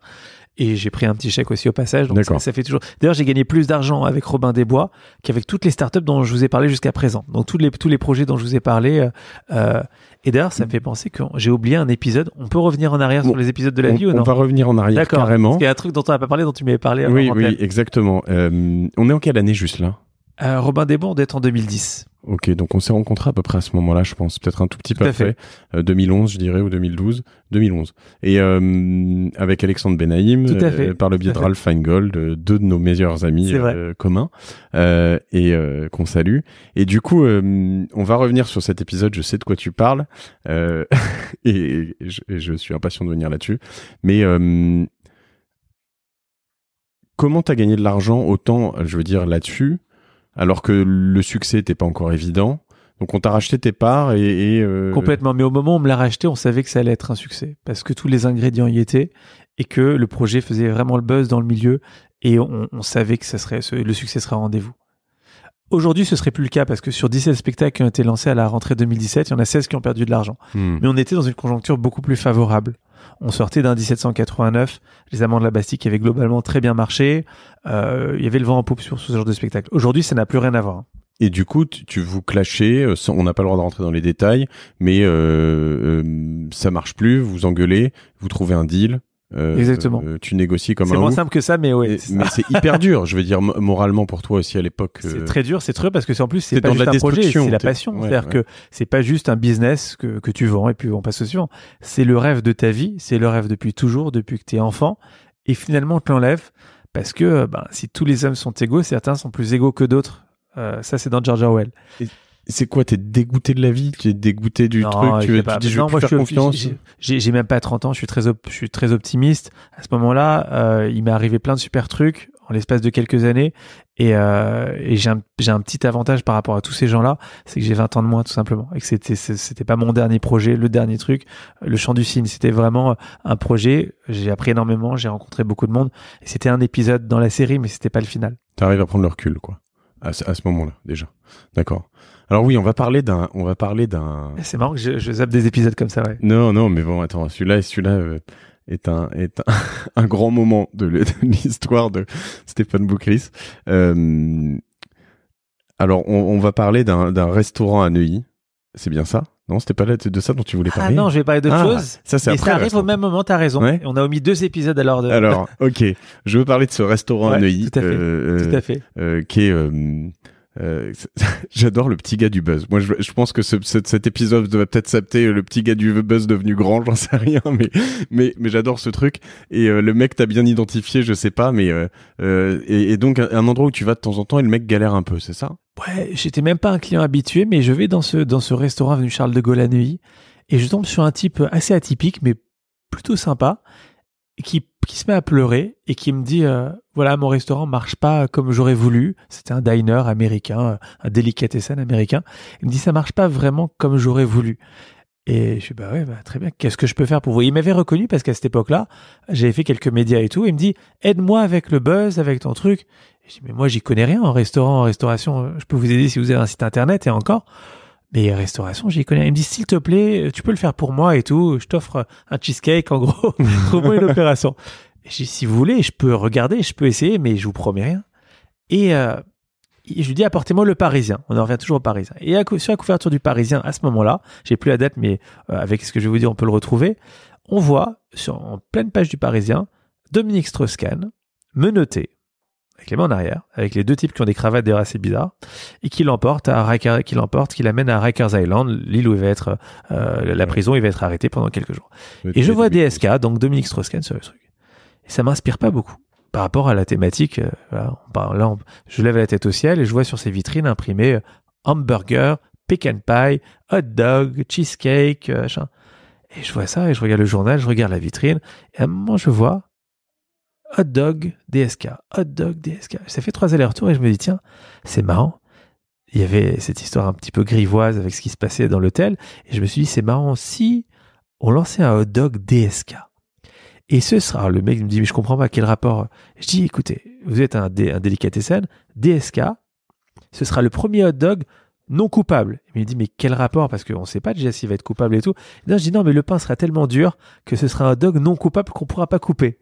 et j'ai pris un petit chèque aussi au passage. Donc ça, fait toujours. D'ailleurs, j'ai gagné plus d'argent avec Robin Desbois qu'avec toutes les startups dont je vous ai parlé jusqu'à présent. Donc tous les tous les projets dont je vous ai parlé. Euh, euh, et d'ailleurs, ça me fait penser que j'ai oublié un épisode. On peut revenir en arrière sur les épisodes de la vie ou non On va revenir en arrière carrément. Parce y a un truc dont on n'a pas parlé, dont tu m'avais parlé. Oui, oui, exactement. Euh, on est en quelle année juste là euh, Robin Desbordes est en 2010. Ok, donc on s'est rencontrés à peu près à ce moment-là, je pense, peut-être un tout petit peu après, 2011, euh, je dirais, ou 2012, 2011. Et euh, avec Alexandre Benahim, euh, par le biais de Ralph Feingold, deux de nos meilleurs amis communs, et qu'on salue. Et du coup, on va revenir sur cet épisode, je sais de quoi tu parles, et, et, je, et, je, suis impatient de venir là-dessus, mais... Comment t'as gagné de l'argent autant, je veux dire, là-dessus alors que le succès n'était pas encore évident. Donc on t'a racheté tes parts et... Euh, Complètement, mais au moment où on me l'a racheté, on savait que ça allait être un succès, parce que tous les ingrédients y étaient, et que le projet faisait vraiment le buzz dans le milieu, et on, savait que ça serait, le succès serait rendez-vous. Aujourd'hui, ce serait plus le cas parce que sur 17 spectacles qui ont été lancés à la rentrée 2017, il y en a 16 qui ont perdu de l'argent. Hmm. Mais on était dans une conjoncture beaucoup plus favorable. On sortait d'un 1789, Les Amants de la Bastille qui avait globalement très bien marché. Euh, il y avait le vent en poupe sur ce genre de spectacle. Aujourd'hui, ça n'a plus rien à voir. Et du coup, tu vous clashez, euh, on n'a pas le droit de rentrer dans les détails, mais euh, euh ça marche plus, vous engueulez, vous trouvez un deal, euh, Exactement. Euh, tu négocies comme un. C'est moins simple que ça, mais ouais. mais c'est hyper dur, je veux dire, moralement pour toi aussi à l'époque. C'est euh, très dur, c'est très parce que c'est en plus, c'est pas dans juste la un projet, c'est la passion. C'est-à-dire que c'est pas juste un business que, que, tu vends et puis on passe au suivant. C'est le rêve de ta vie, c'est le rêve depuis toujours, depuis que t'es enfant. Et finalement, on te parce que ben, si tous les hommes sont égaux, certains sont plus égaux que d'autres. ça, c'est dans George Orwell. C'est quoi T'es dégoûté de la vie t'es dégoûté du truc Tu, veux, tu je confiance J'ai même pas 30 ans, je suis très, je suis très optimiste. À ce moment-là, euh, il m'est arrivé plein de super trucs en l'espace de quelques années et, euh, j'ai un, petit avantage par rapport à tous ces gens-là, c'est que j'ai 20 ans de moins tout simplement et que c'était pas mon dernier projet, le dernier truc, le chant du cygne. c'était vraiment un projet, j'ai appris énormément, j'ai rencontré beaucoup de monde et c'était un épisode dans la série mais c'était pas le final. Tu arrives à prendre le recul quoi à, à ce moment-là déjà. D'accord. Alors oui, on va parler d'un, on va parler d'un. Eh, c'est marrant que je, je, zappe des épisodes comme ça, ouais. Non, non, mais bon, attends, celui-là et celui-là euh, est un est un, grand moment de l'histoire de, Stéphane Boucris. Euh, alors, on, va parler d'un restaurant à Neuilly. C'est bien ça Non, c'était pas de ça dont tu voulais ah parler. Ah non, je vais parler d'autre ah, chose. Ça, Ça arrive au même moment. T'as raison. On a omis deux épisodes alors. De... Alors, ok. Je veux parler de ce restaurant à Neuilly. Tout à fait. Euh, tout à fait. qui est euh, j'adore le petit gars du buzz. Moi, je, pense que cet, épisode va peut-être s'appeler le petit gars du buzz devenu grand, j'en sais rien, mais mais j'adore ce truc. Et euh, le mec t'a bien identifié, je sais pas, mais euh, et, et, donc un endroit où tu vas de temps en temps et le mec galère un peu, c'est ça Ouais, j'étais même pas un client habitué, mais je vais dans ce dans ce restaurant venu Charles de Gaulle à nuit et je tombe sur un type assez atypique, mais plutôt sympa qui, se met à pleurer et qui me dit euh, voilà mon restaurant marche pas comme j'aurais voulu c'était un diner américain un délicatessen américain il me dit ça marche pas vraiment comme j'aurais voulu et je suis bah ouais bah très bien qu'est-ce que je peux faire pour vous il m'avait reconnu parce qu'à cette époque-là j'avais fait quelques médias et tout il me dit aide-moi avec le buzz avec ton truc je dis mais moi j'y connais rien en restaurant en restauration je peux vous aider si vous avez un site internet et encore mais restauration, j'y connais. Il me dit, s'il te plaît, tu peux le faire pour moi et tout. Je t'offre un cheesecake, en gros. Trouve-moi une opération. si vous voulez, je peux regarder, je peux essayer, mais je vous promets rien. Et euh, je lui dis, apportez-moi le Parisien. On en revient toujours au Parisien. Et à, sur la couverture du Parisien, à ce moment-là, j'ai plus la date, mais euh, avec ce que je vais vous dire, on peut le retrouver. On voit, sur, en pleine page du Parisien, Dominique Strauss-Kahn, menotté, avec les mains en arrière, avec les deux types qui ont des cravates d'ailleurs assez bizarres, et qui l'emportent à Riker, qui l'emporte, qui l'amène à Rikers Island, l'île où il va être euh, la prison, il va être arrêté pendant quelques jours. et je vois DSK, donc Dominique Strauss-Kahn sur le truc. Et ça m'inspire pas beaucoup par rapport à la thématique. Euh, là, je lève la tête au ciel et je vois sur ces vitrines imprimées euh, hamburger, pecan pie, hot dog, cheesecake, Et je vois ça et je regarde le journal, je regarde la vitrine et à un moment je vois hot dog DSK, hot dog DSK. Ça fait trois allers-retours et je me dis, tiens, c'est marrant. Il y avait cette histoire un petit peu grivoise avec ce qui se passait dans l'hôtel. Et je me suis dit, c'est marrant si on lançait un hot dog DSK. Et ce sera, le mec me dit, mais je comprends pas quel rapport. Je dis, écoutez, vous êtes un, délicat délicatessen, DSK, ce sera le premier hot dog non coupable. Il me dit, mais quel rapport Parce qu'on ne sait pas déjà s'il va être coupable et tout. je dis, non, mais le pain sera tellement dur que ce sera un hot dog non coupable qu'on ne pourra pas couper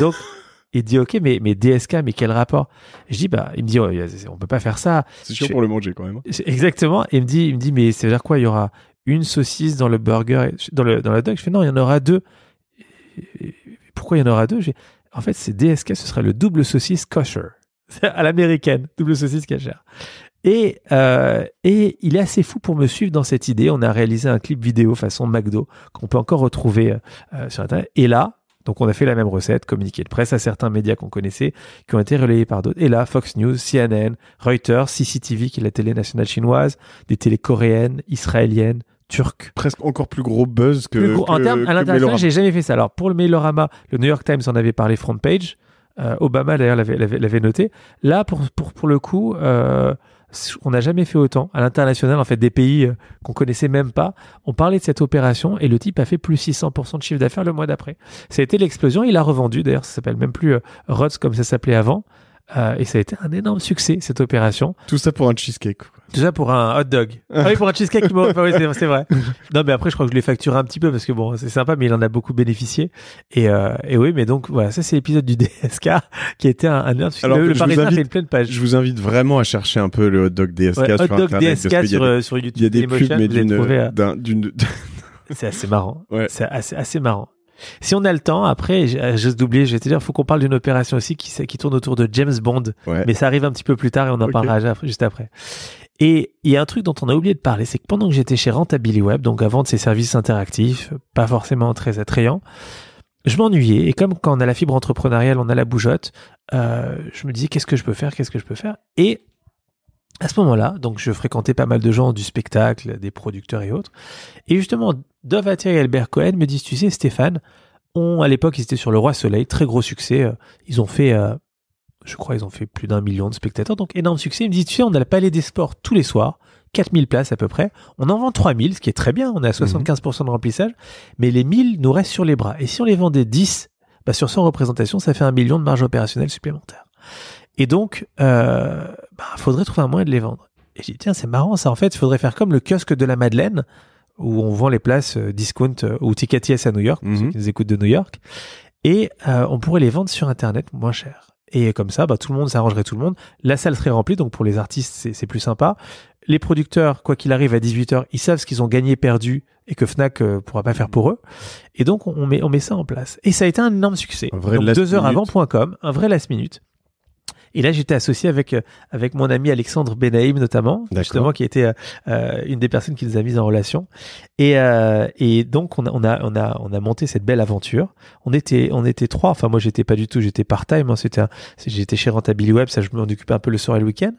donc, il dit ok mais mais DSK mais quel rapport je dis bah il me dit oh, on peut pas faire ça c'est sûr pour le manger quand même hein. exactement il me dit il me dit mais c'est à dire quoi il y aura une saucisse dans le burger dans le dans la dog je fais non il y en aura deux pourquoi il y en aura deux en fait c'est DSK ce serait le double saucisse kosher à l'américaine double saucisse kosher et, euh, et il est assez fou pour me suivre dans cette idée. On a réalisé un clip vidéo façon McDo qu'on peut encore retrouver euh, sur Internet. Et là, donc on a fait la même recette, communiqué de presse à certains médias qu'on connaissait, qui ont été relayés par d'autres. Et là, Fox News, CNN, Reuters, CCTV, qui est la télé nationale chinoise, des télés coréennes, israéliennes, turques. Presque encore plus gros buzz que. que en termes à l'international, j'ai jamais fait ça. Alors pour le Mailorama, le New York Times en avait parlé front page. Euh, Obama d'ailleurs l'avait noté. Là, pour, pour, le coup. Euh, on n'a jamais fait autant à l'international en fait des pays euh, qu'on connaissait même pas on parlait de cette opération et le type a fait plus 600% de chiffre d'affaires le mois d'après ça a été l'explosion il a revendu d'ailleurs ça s'appelle même plus euh, Rods comme ça s'appelait avant euh, et ça a été un énorme succès cette opération tout ça pour un cheesecake tout ça pour un hot dog. Ah oui, pour un cheesecake, bah c'est vrai. Non, mais après, je crois que je l'ai facturé un petit peu parce que bon, c'est sympa, mais il en a beaucoup bénéficié. Et, euh, et oui, mais donc voilà, ça c'est l'épisode du DSK qui était un, un le, Parisien il fait une pleine page. Je vous invite vraiment à chercher un peu le hot dog DSK sur DSK sur, YouTube. Il y a des pubs, mais d'une. Euh, c'est assez marrant. C'est assez marrant. Si on a le temps, après, euh, juste oublié, je vais te dire, il faut qu'on parle d'une opération aussi qui, qui tourne autour de James Bond. Mais ça arrive un petit peu plus tard et on en parlera juste après. Et il y a un truc dont on a oublié de parler, c'est que pendant que j'étais chez Rentability Web, donc avant de ces services interactifs, pas forcément très attrayants, je m'ennuyais. Et comme quand on a la fibre entrepreneuriale, on a la bougeotte, euh, je me disais qu'est-ce que je peux faire, qu'est-ce que je peux faire. Et à ce moment-là, donc je fréquentais pas mal de gens du spectacle, des producteurs et autres. Et justement, Dove Attier et Albert Cohen me disent, tu sais, Stéphane, on, à l'époque, ils étaient sur Le Roi Soleil, très gros succès. Euh, ils ont fait, euh, je crois, ils ont fait plus d'un million de spectateurs, donc énorme succès. Ils me disent, tu sais, on a le Palais des Sports tous les soirs, 4000 places à peu près. On en vend 3000, ce qui est très bien, on a 75% mhm. de remplissage, mais les 1000 nous restent sur les bras. Et si on les vendait 10, bah sur 100 représentations, ça fait un million de marge opérationnelle supplémentaire. Et donc, il euh, bah, faudrait trouver un moyen de les vendre. Et j'ai dit, tiens, c'est marrant ça, en fait, il faudrait faire comme le kiosque de la Madeleine, où on vend les places euh, discount euh, ou tickets à New York, pour mhm. écoutent de New York. Et on pourrait les vendre sur Internet moins cher. Et comme ça, bah, tout le monde s'arrangerait tout le monde. La salle serait remplie, donc pour les artistes, c'est plus sympa. Les producteurs, quoi qu'il arrive à 18h, ils savent ce qu'ils ont gagné, perdu, et que Fnac pourra pas faire pour eux. Et donc, on met, ça en place. Et ça a été un énorme succès. deux heures avant.com, un vrai last minute. Et là, j'étais associé avec euh, avec mon ami Alexandre Benaïm notamment, justement, qui était euh, euh, une des personnes qui nous a mis en relation. Et, donc on a on a on a on a monté cette belle aventure. On était on était trois. Enfin, moi, j'étais pas du tout. J'étais part-time. Hein. c'était j'étais chez Rentability Web. Ça, je m'en occupais un peu le soir et le week-end.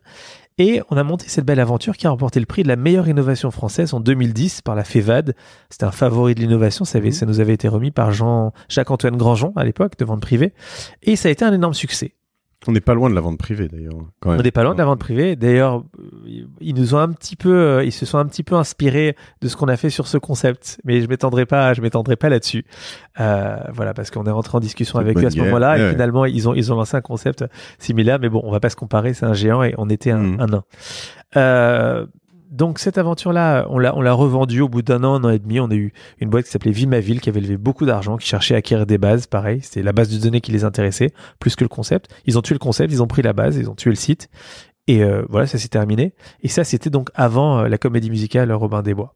Et on a monté cette belle aventure qui a remporté le prix de la meilleure innovation française en 2010 par la FEVAD. C'était un favori de l'innovation. Ça, mmh. ça nous avait été remis par Jean, Jacques-Antoine Grandjean à l'époque de vente privée. Et ça a été un énorme succès. On n'est pas loin de la vente privée d'ailleurs. On n'est pas loin de la vente privée. D'ailleurs, ils nous ont un petit peu, euh, ils se sont un petit peu inspirés de ce qu'on a fait sur ce concept, mais je m'étendrai pas, je m'étendrai pas là-dessus. Euh, voilà, parce qu'on est rentré en discussion avec eux à ce moment-là et finalement ils ont ils ont lancé un concept similaire, mais bon, on va pas se comparer, c'est un géant et on était un, an. Hmm. nain. Euh, donc cette aventure-là, on l'a, on l'a revendue au bout d'un an, un an et demi. On a eu une boîte qui s'appelait Vimaville qui avait levé beaucoup d'argent, qui cherchait à acquérir des bases. Pareil, c'était la base de données qui les intéressait plus que le concept. Ils ont tué le concept, ils ont pris la base, ils ont tué le site. Et euh, voilà, ça s'est terminé. Et ça, c'était donc avant euh, la comédie musicale Robin des Bois.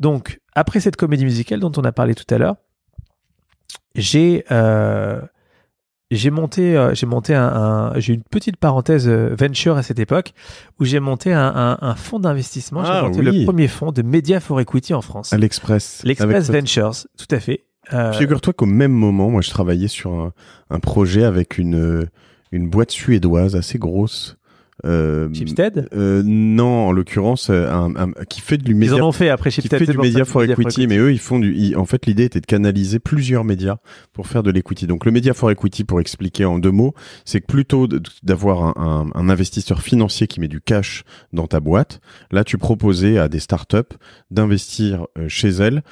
Donc après cette comédie musicale dont on a parlé tout à l'heure, j'ai euh, j'ai monté, euh, j'ai monté un, j'ai une petite parenthèse euh, venture à cette époque où j'ai monté un, un, un fonds d'investissement. j'ai ah monté le premier fonds de Media for Equity en France. L'Express. L'Express Ventures, tout à fait. Euh, Figure-toi qu'au même moment, moi, je travaillais sur un, projet avec une une boîte suédoise assez grosse euh, Chipstead euh, Non, en l'occurrence, euh, qui fait du média. Ils en ont fait après Chipstead. Qui fait du média for, equity, mais eux, ils font du. en fait, l'idée était de canaliser plusieurs médias pour faire de l'equity. Donc, le média for equity, pour expliquer en deux mots, c'est que plutôt d'avoir un, un, investisseur financier qui met du cash dans ta boîte, là, tu proposais à des startups d'investir euh, chez elles,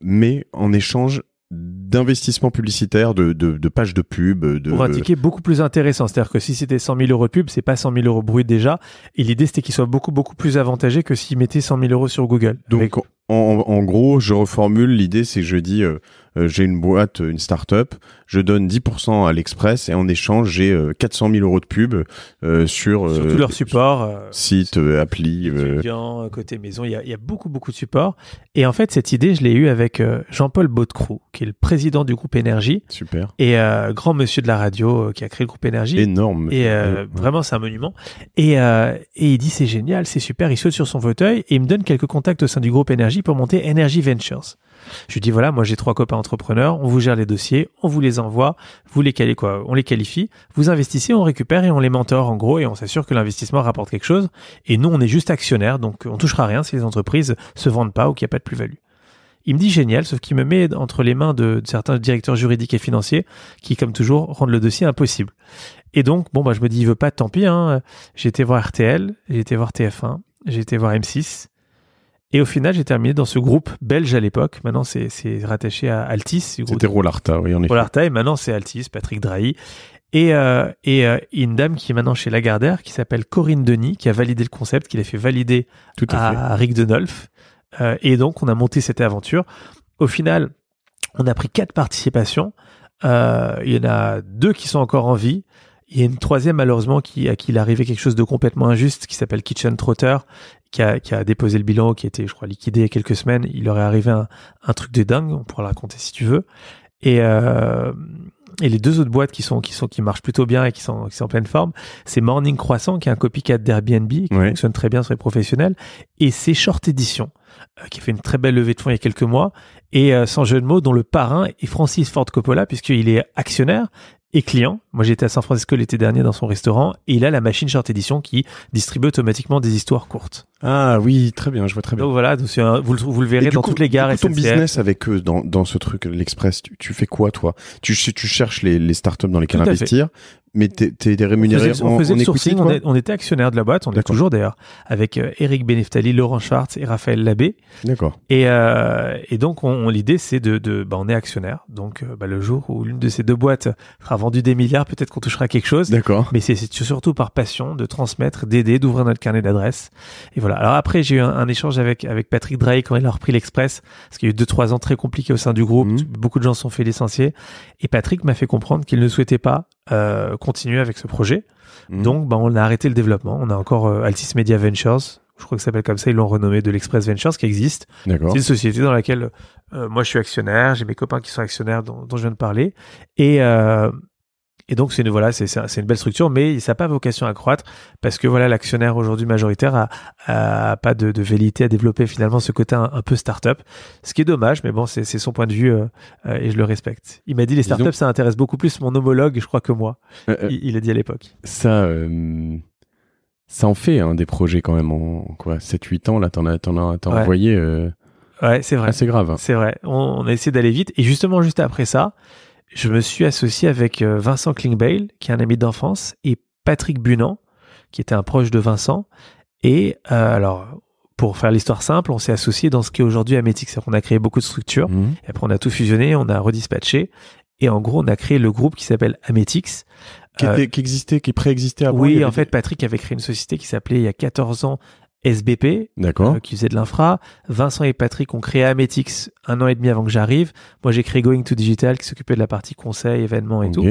mais en échange d'investissement publicitaire, de, pages de pub. Pour un beaucoup plus intéressant. C'est-à-dire que si c'était 100 000 euros de pub, c'est pas 100 000 euros bruit déjà. Et l'idée, c'était qu'il soit beaucoup, beaucoup plus avantagé que s'il mettait 100 000 euros sur Google. Donc, en, gros, je reformule. L'idée, c'est que je dis, euh, euh, j'ai une boîte, une start-up, je donne 10% à l'Express et en échange, j'ai 400 euh, 000 euros de pub euh, sur, sur tout leur support. site, appli. côté maison, il y, a, il y, a beaucoup, beaucoup de support. Et en fait, cette idée, je l'ai eue avec Jean-Paul Baudecroux, qui est le président du groupe Énergie. Super. Et grand monsieur de la radio qui a créé le groupe Énergie. Énorme. Et vraiment, c'est un monument. Et, et il dit, c'est génial, c'est super. Il saute sur son fauteuil et il me donne quelques contacts au sein du groupe Énergie pour monter Energy Ventures. Je lui dis voilà, moi j'ai trois copains entrepreneurs, on vous gère les dossiers, on vous les envoie, vous les quoi, on les qualifie, vous investissez, on récupère et on les mentore en gros et on s'assure que l'investissement rapporte quelque chose. Et nous, on est juste actionnaire, donc on touchera rien si les entreprises se vendent pas ou qu'il n'y a pas de plus-value. Il me dit génial, sauf qu'il me met entre les mains de, certains directeurs juridiques et financiers qui, comme toujours, rendent le dossier impossible. Et donc, bon, bah, je me dis, il veut pas, tant pis. Hein. J'ai été voir RTL, j'ai été voir TF1, j'ai été voir M6, et au final, j'ai terminé dans ce groupe belge à l'époque. Maintenant, c'est rattaché à Altis. C'était Rollarta, oui, en Rollarta, et maintenant, c'est Altis, Patrick Drahi. Et, euh, et euh, une dame qui est maintenant chez Lagardère, qui s'appelle Corinne Denis, qui a validé le concept, qui l'a fait valider Tout à, Rick Denolf. Euh, et donc, on a monté cette aventure. Au final, on a pris quatre participations. Euh, il y en a deux qui sont encore en vie. Il y a une troisième, malheureusement, qui, à qui il est arrivé quelque chose de complètement injuste, qui s'appelle Kitchen Trotter, qui a, déposé le bilan, qui était je crois, liquidé il y a quelques semaines. Il leur est arrivé un, truc de dingue, on pourra le raconter si tu veux. Et, euh, et les deux autres boîtes qui sont qui sont qui marchent plutôt bien et qui sont qui sont en pleine forme, c'est Morning Croissant qui est un copycat d'Airbnb qui fonctionne très bien sur les professionnels et c'est Short Edition euh, qui a fait une très belle levée de fonds il y a quelques mois et euh, sans jeu de mots dont le parrain est Francis Ford Coppola puisqu'il est actionnaire et client. Moi, j'étais à San Francisco l'été dernier dans son restaurant et il a la machine Short Edition qui distribue automatiquement des histoires courtes. Ah oui, très bien, je vois très bien. Donc voilà, vous, le, verrez dans toutes les gares. Et ton business avec eux dans, ce truc, l'Express, tu, fais quoi toi tu, tu cherches les, les startups dans lesquelles investir, mais t'es, es rémunéré on faisait, le sourcing, on, était actionnaire de la boîte, on est toujours d'ailleurs, avec Eric euh, Beneftali, Laurent Schwartz et Raphaël Labbé. D'accord. Et, euh, et donc, on, l'idée, c'est de, de bah, on est actionnaire. Donc, euh, bah, le jour où l'une de ces deux boîtes sera vendue des milliards, peut-être qu'on touchera quelque chose. D'accord. Mais c'est, surtout par passion de transmettre, d'aider, d'ouvrir notre carnet d'adresses. Et voilà. Alors après, j'ai eu un, échange avec, avec Patrick Drahi quand il a repris l'Express, parce qu'il y a eu deux, trois ans très compliqués au sein du groupe. Mmh. Beaucoup de gens sont fait licencier. Et Patrick m'a fait comprendre qu'il ne souhaitait pas euh, continuer avec ce projet. Mhm. Donc, bah, on a arrêté le développement. On a encore euh, Altis Media Ventures, je crois que ça s'appelle comme ça. Ils l'ont renommé de l'Express Ventures, qui existe. C'est une société dans laquelle euh, moi je suis actionnaire, j'ai mes copains qui sont actionnaires dont, je viens de parler, et et donc, c'est une, voilà, c'est, c'est une belle structure, mais ça n'a pas vocation à croître parce que voilà, l'actionnaire aujourd'hui majoritaire a, a pas de, de, vélité à développer finalement ce côté un, peu start-up, ce qui est dommage, mais bon, c'est, c'est son point de vue euh, euh, et je le respecte. Il m'a dit les start up ça intéresse beaucoup plus mon homologue, je crois que moi. Euh, il, a dit à l'époque. Ça, ça en fait hein, des projets quand même en, quoi 7-8 ans, là, t'en as, t'en as, envoyé. Ouais, c'est vrai. C'est grave. Hein. C'est vrai. on a essayé d'aller vite. Et justement, juste après ça, je me suis associé avec euh, Vincent Klingbeil, qui est un ami d'enfance, et Patrick Bunan, qui était un proche de Vincent. Et euh, alors, pour faire l'histoire simple, on s'est associé dans ce qui est aujourd'hui Amétix. On a créé beaucoup de structures, mmh. après on a tout fusionné, on a redispatché, et en gros, on a créé le groupe qui s'appelle Ametix. Euh, qui, existait, qui préexistait avant. Oui, en fait, Patrick avait créé une société qui s'appelait il y a 14 ans SBP, D'accord. Euh, qui faisait de l'infra. Vincent et Patrick ont créé Ametix un an et demi avant que j'arrive. Moi, j'ai créé Going to Digital, qui s'occupait de la partie conseil, événements et tout.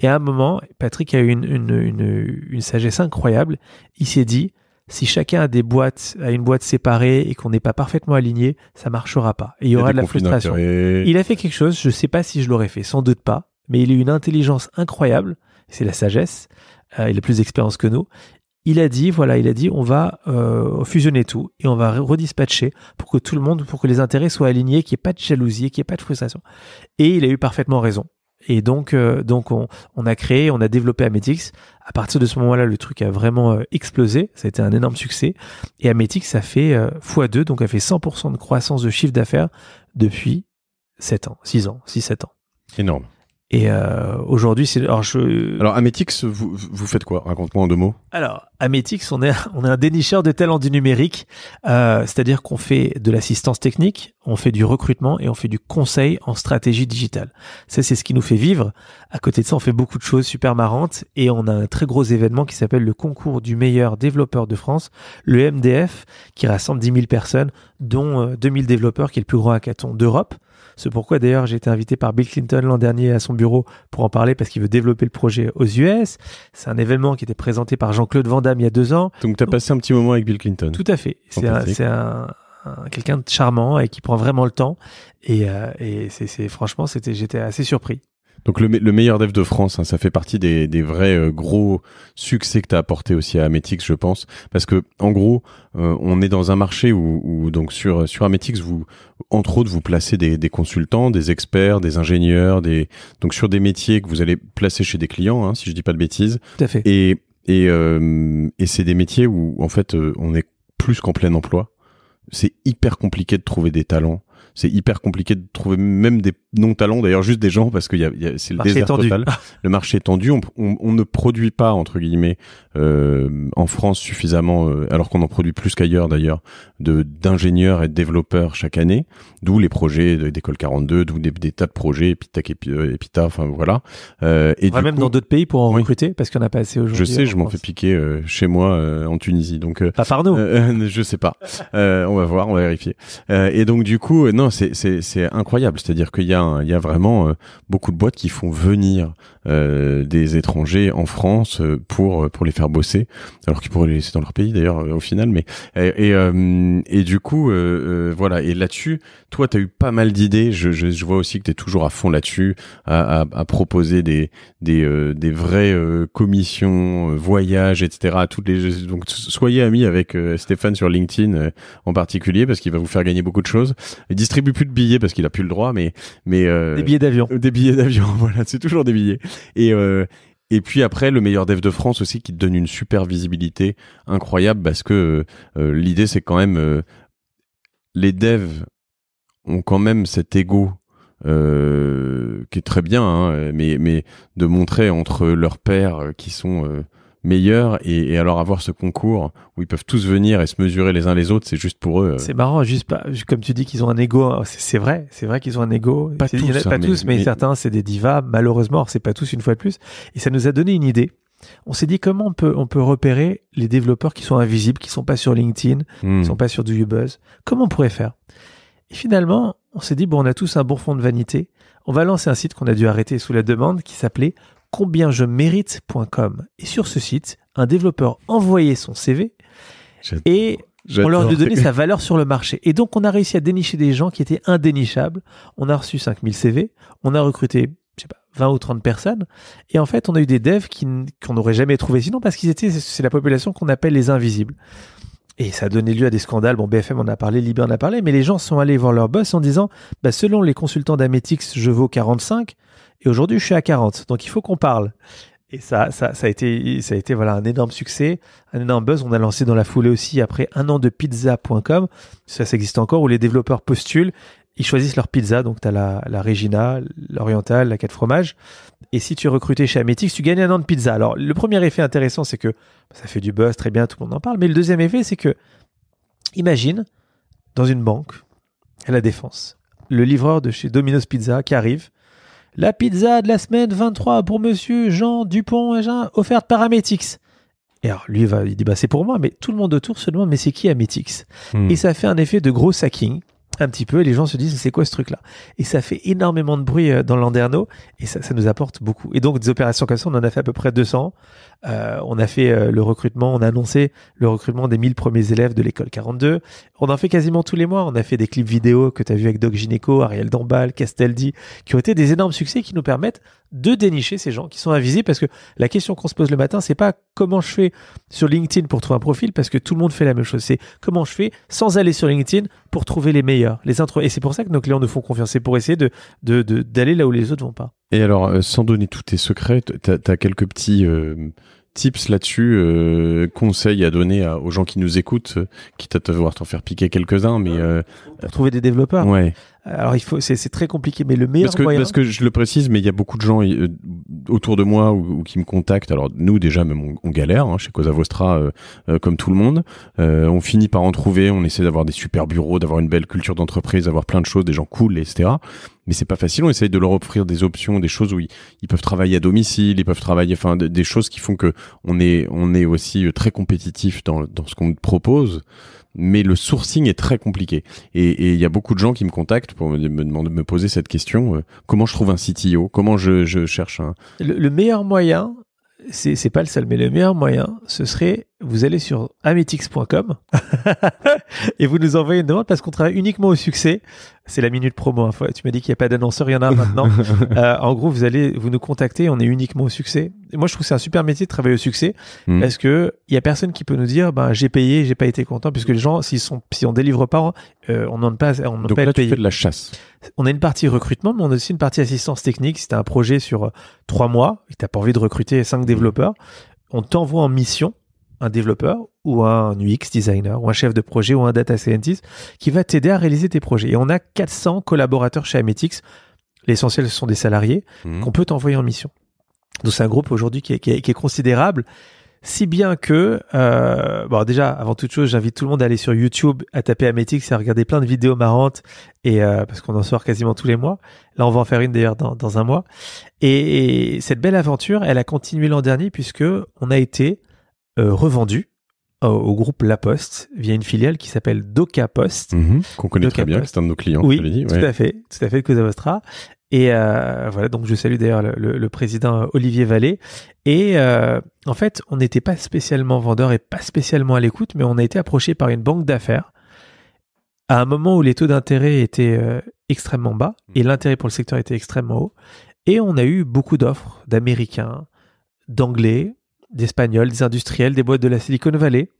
Et à un moment, Patrick a eu une, sagesse incroyable. Il s'est dit, si chacun a des boîtes, a une boîte séparée et qu'on n'est pas parfaitement aligné, ça ne marchera pas. il y, aura de la frustration. Il a fait quelque chose, je ne sais pas si je l'aurais fait, sans doute pas, mais il a eu une intelligence incroyable, c'est la sagesse, euh, il a plus d'expérience que nous, il a dit, voilà, il a dit, on va euh, fusionner tout et on va redispatcher pour que tout le monde, pour que les intérêts soient alignés, qu'il n'y ait pas de jalousie, qu'il n'y ait pas de frustration. Et il a eu parfaitement raison. Et donc, euh, donc on, a créé, on a développé Ametix. À partir de ce moment-là, le truc a vraiment euh, explosé. Ça a été un énorme succès. Et Ametix, ça fait x2, donc a fait 100% de croissance de chiffre d'affaires depuis 7 ans, six ans, 6-7 ans. Énorme. Et euh, aujourd'hui, c'est alors je alors Ametix, vous, vous faites quoi Raconte-moi en deux mots. Alors Ametix, on est on est un dénicheur de talents du numérique, euh, c'est-à-dire qu'on fait de l'assistance technique, on fait du recrutement et on fait du conseil en stratégie digitale. Ça, c'est ce qui nous fait vivre. À côté de ça, on fait beaucoup de choses super marrantes et on a un très gros événement qui s'appelle le concours du meilleur développeur de France, le MDF, qui rassemble 10 000 personnes, dont 000 euh, développeurs, qui est le plus gros hackathon d'Europe. C'est pourquoi d'ailleurs j'ai été invité par Bill Clinton l'an dernier à son bureau pour en parler parce qu'il veut développer le projet aux US. C'est un événement qui était présenté par Jean-Claude Van Damme il y a deux ans. Donc tu as passé un petit moment avec Bill Clinton. Tout à fait. C'est un, quelqu'un de charmant et qui prend vraiment le temps. Et, euh, et c'est franchement, c'était j'étais assez surpris. Donc le, meilleur dev de France, hein, ça fait partie des, vrais euh, gros succès que tu as apporté aussi à Ametix, je pense, parce que en gros, euh, on est dans un marché où, donc sur sur Ametix, vous entre autres vous placez des, consultants, des experts, des ingénieurs, des donc sur des métiers que vous allez placer chez des clients, hein, si je dis pas de bêtises. Tout à fait. Et et, euh, et c'est des métiers où en fait on est plus qu'en plein emploi. C'est hyper compliqué de trouver des talents c'est hyper compliqué de trouver même des non talents d'ailleurs juste des gens parce que y y a, c'est le marché désert tendu. total le marché est tendu on, on, ne produit pas entre guillemets euh, en France suffisamment euh, alors qu'on en produit plus qu'ailleurs d'ailleurs de d'ingénieurs et de développeurs chaque année d'où les projets d'école 42 d'où des, tas de projets et euh, Epita enfin voilà euh, et on va même dans d'autres pays pour en recruter parce qu'on n'a pas assez aujourd'hui je sais je m'en fais piquer euh, chez moi en Tunisie donc pas par nous je sais pas on va voir on va vérifier et donc du coup c'est incroyable. C'est-à-dire qu'il y, y, a vraiment euh, beaucoup de boîtes qui font venir euh, des étrangers en France euh, pour euh, pour les faire bosser, alors qu'ils pourraient les laisser dans leur pays d'ailleurs au final. Mais et et, du coup voilà. Et là-dessus, toi, t'as eu pas mal d'idées. Je, je, vois aussi que t'es toujours à fond là-dessus, à, à, proposer des des des vraies commissions, voyages, etc. À toutes les donc soyez amis avec Stéphane sur LinkedIn en particulier parce qu'il va vous faire gagner beaucoup de choses. Il distribue plus de billets parce qu'il a plus le droit, mais mais des billets d'avion. Des billets d'avion, voilà, c'est toujours des billets. Et, euh, et puis après, le meilleur dev de France aussi qui te donne une super visibilité incroyable parce que euh, euh, l'idée c'est quand même les devs ont quand même cet ego qui est très bien, hein, mais, mais de montrer entre leurs pairs qui sont meilleurs et, alors avoir ce concours où ils peuvent tous venir et se mesurer les uns les autres, c'est juste pour eux. Euh. C'est marrant, juste pas, comme tu dis qu'ils ont un ego, hein, c'est vrai, c'est vrai qu'ils ont un ego. Pas tous, hein, mais, certains c'est des divas, malheureusement, c'est pas tous une fois de plus. Et ça nous a donné une idée. On s'est dit comment on peut, on peut repérer les développeurs qui sont invisibles, qui sont pas sur LinkedIn, qui hmm. qui sont pas sur du Comment on pourrait faire Et finalement, on s'est dit bon, on a tous un bon fond de vanité. On va lancer un site qu'on a dû arrêter sous la demande qui s'appelait combien je mérite.com. Et sur ce site, un développeur envoyait son CV et on leur donnait sa valeur sur le marché. Et donc, on a réussi à dénicher des gens qui étaient indénichables. On a reçu 5000 CV, on a recruté, je sais pas, 20 ou 30 personnes. Et en fait, on a eu des devs qu'on n'aurait jamais trouvé sinon parce qu'ils étaient, c'est la population qu'on appelle les invisibles. Et ça a donné lieu à des scandales. Bon, BFM en a parlé, Libé en a parlé, mais les gens sont allés voir leur boss en disant bah, selon les consultants d'Ametix, je vaux 45 et aujourd'hui je suis à 40. Donc il faut qu'on parle. Et ça, ça, a été, ça a été voilà, un énorme succès, un énorme buzz. On a lancé dans la foulée aussi après un an de pizza.com. Ça, ça existe encore où les développeurs postulent ils choisissent leur pizza, donc tu as la, la Regina, l'Orientale, la 4 Fromage. Et si tu es recruté chez Ametix, tu gagnes un an de pizza. Alors, le premier effet intéressant, c'est que bah, ça fait du buzz, très bien, tout le monde en parle. Mais le deuxième effet, c'est que, imagine, dans une banque, à la défense, le livreur de chez Domino's Pizza qui arrive, la pizza de la semaine 23 pour monsieur Jean Dupont, Jean, offerte par Ametix. Et alors, lui, il, va, il dit, bah, c'est pour moi, mais tout le monde autour se demande, mais c'est qui Ametix hmm. Et ça fait un effet de gros sacking un petit peu et les gens se disent c'est quoi ce truc là et ça fait énormément de bruit euh, dans l'Anderno et ça, ça nous apporte beaucoup et donc des opérations comme ça on en a fait à peu près 200 euh, on a fait euh, le recrutement, on a annoncé le recrutement des 1000 premiers élèves de l'école 42. On en fait quasiment tous les mois. On a fait des clips vidéo que tu as vu avec Doc Gineco, Ariel Dambal, Castaldi, qui ont été des énormes succès qui nous permettent de dénicher ces gens qui sont invisibles parce que la question qu'on se pose le matin, c'est pas comment je fais sur LinkedIn pour trouver un profil parce que tout le monde fait la même chose. C'est comment je fais sans aller sur LinkedIn pour trouver les meilleurs, les intro. Et c'est pour ça que nos clients nous font confiance. C'est pour essayer de, d'aller là où les autres vont pas. Et alors, euh, sans donner tous tes secrets, t'as as quelques petits euh, tips là-dessus, euh, conseils à donner aux gens qui nous écoutent, quitte à te voir t'en faire piquer quelques-uns, mais trouver des développeurs. Ouais. Alors il faut, c'est très compliqué, mais le meilleur parce que, Parce que je le précise, mais il y a beaucoup de gens euh, autour de moi ou, qui me contactent. Alors nous déjà, même on, galère hein, chez Cosa Vostra, euh, euh, comme tout le monde. on finit par en trouver. On essaie d'avoir des super bureaux, d'avoir une belle culture d'entreprise, d'avoir plein de choses, des gens cool, etc. Mais c'est pas facile. On essaye de leur offrir des options, des choses où ils, peuvent travailler à domicile, ils peuvent travailler, enfin des, choses qui font que on est on est aussi très compétitif dans dans ce qu'on propose mais le sourcing est très compliqué. Et il y a beaucoup de gens qui me contactent pour me, demander, me poser cette question euh, comment je trouve un CTO Comment je, cherche un le, le meilleur moyen, c'est pas le seul, mais le meilleur moyen, ce serait vous allez sur ametix.com et vous nous envoyez une demande parce qu'on travaille uniquement au succès. C'est la minute promo. Tu m'as dit qu'il n'y a pas d'annonceur, il y en a maintenant. Euh, en gros, vous allez vous nous contacter, on est uniquement au succès. moi, je trouve que c'est un super métier de travailler au succès hmm. parce que il y a personne qui peut nous dire ben, j'ai payé, j'ai pas été content, puisque les gens, s'ils sont, si on délivre pas, euh, on n'en pas, on Donc pas là, tu fais de la chasse. On a une partie recrutement, mais on a aussi une partie assistance technique. Si tu as un projet sur euh, trois mois et que tu pas envie de recruter cinq hmm. développeurs, on t'envoie en mission un développeur ou un UX designer ou un chef de projet ou un data scientist qui va t'aider à réaliser tes projets. Et on a 400 collaborateurs chez Ametix. L'essentiel, ce sont des salariés mmh. qu'on peut t'envoyer en mission. Donc c'est un groupe aujourd'hui qui, est, considérable. Si bien que, euh, bon déjà, avant toute chose, j'invite tout le monde à aller sur YouTube, à taper Ametix et à regarder plein de vidéos marrantes, et euh, parce qu'on en sort quasiment tous les mois. Là, on va en faire une d'ailleurs dans, un mois. Et, et, cette belle aventure, elle a continué l'an dernier puisque on a été euh, revendu au, groupe La Poste via une filiale qui s'appelle Doca Post. Mhm, qu'on connaît très bien, c'est un de nos clients. Oui, tout à fait, tout à fait, Cosa Vostra. Et euh, voilà, donc je salue d'ailleurs le, président Olivier Vallée. Et euh, en fait, on n'était pas spécialement vendeur et pas spécialement à l'écoute, mais on a été approché par une banque d'affaires à un moment où les taux d'intérêt étaient extrêmement bas mhm. et l'intérêt pour le secteur était extrêmement haut. Et on a eu beaucoup d'offres d'Américains, d'Anglais, des espagnols, des industriels, des boîtes de la Silicon Valley,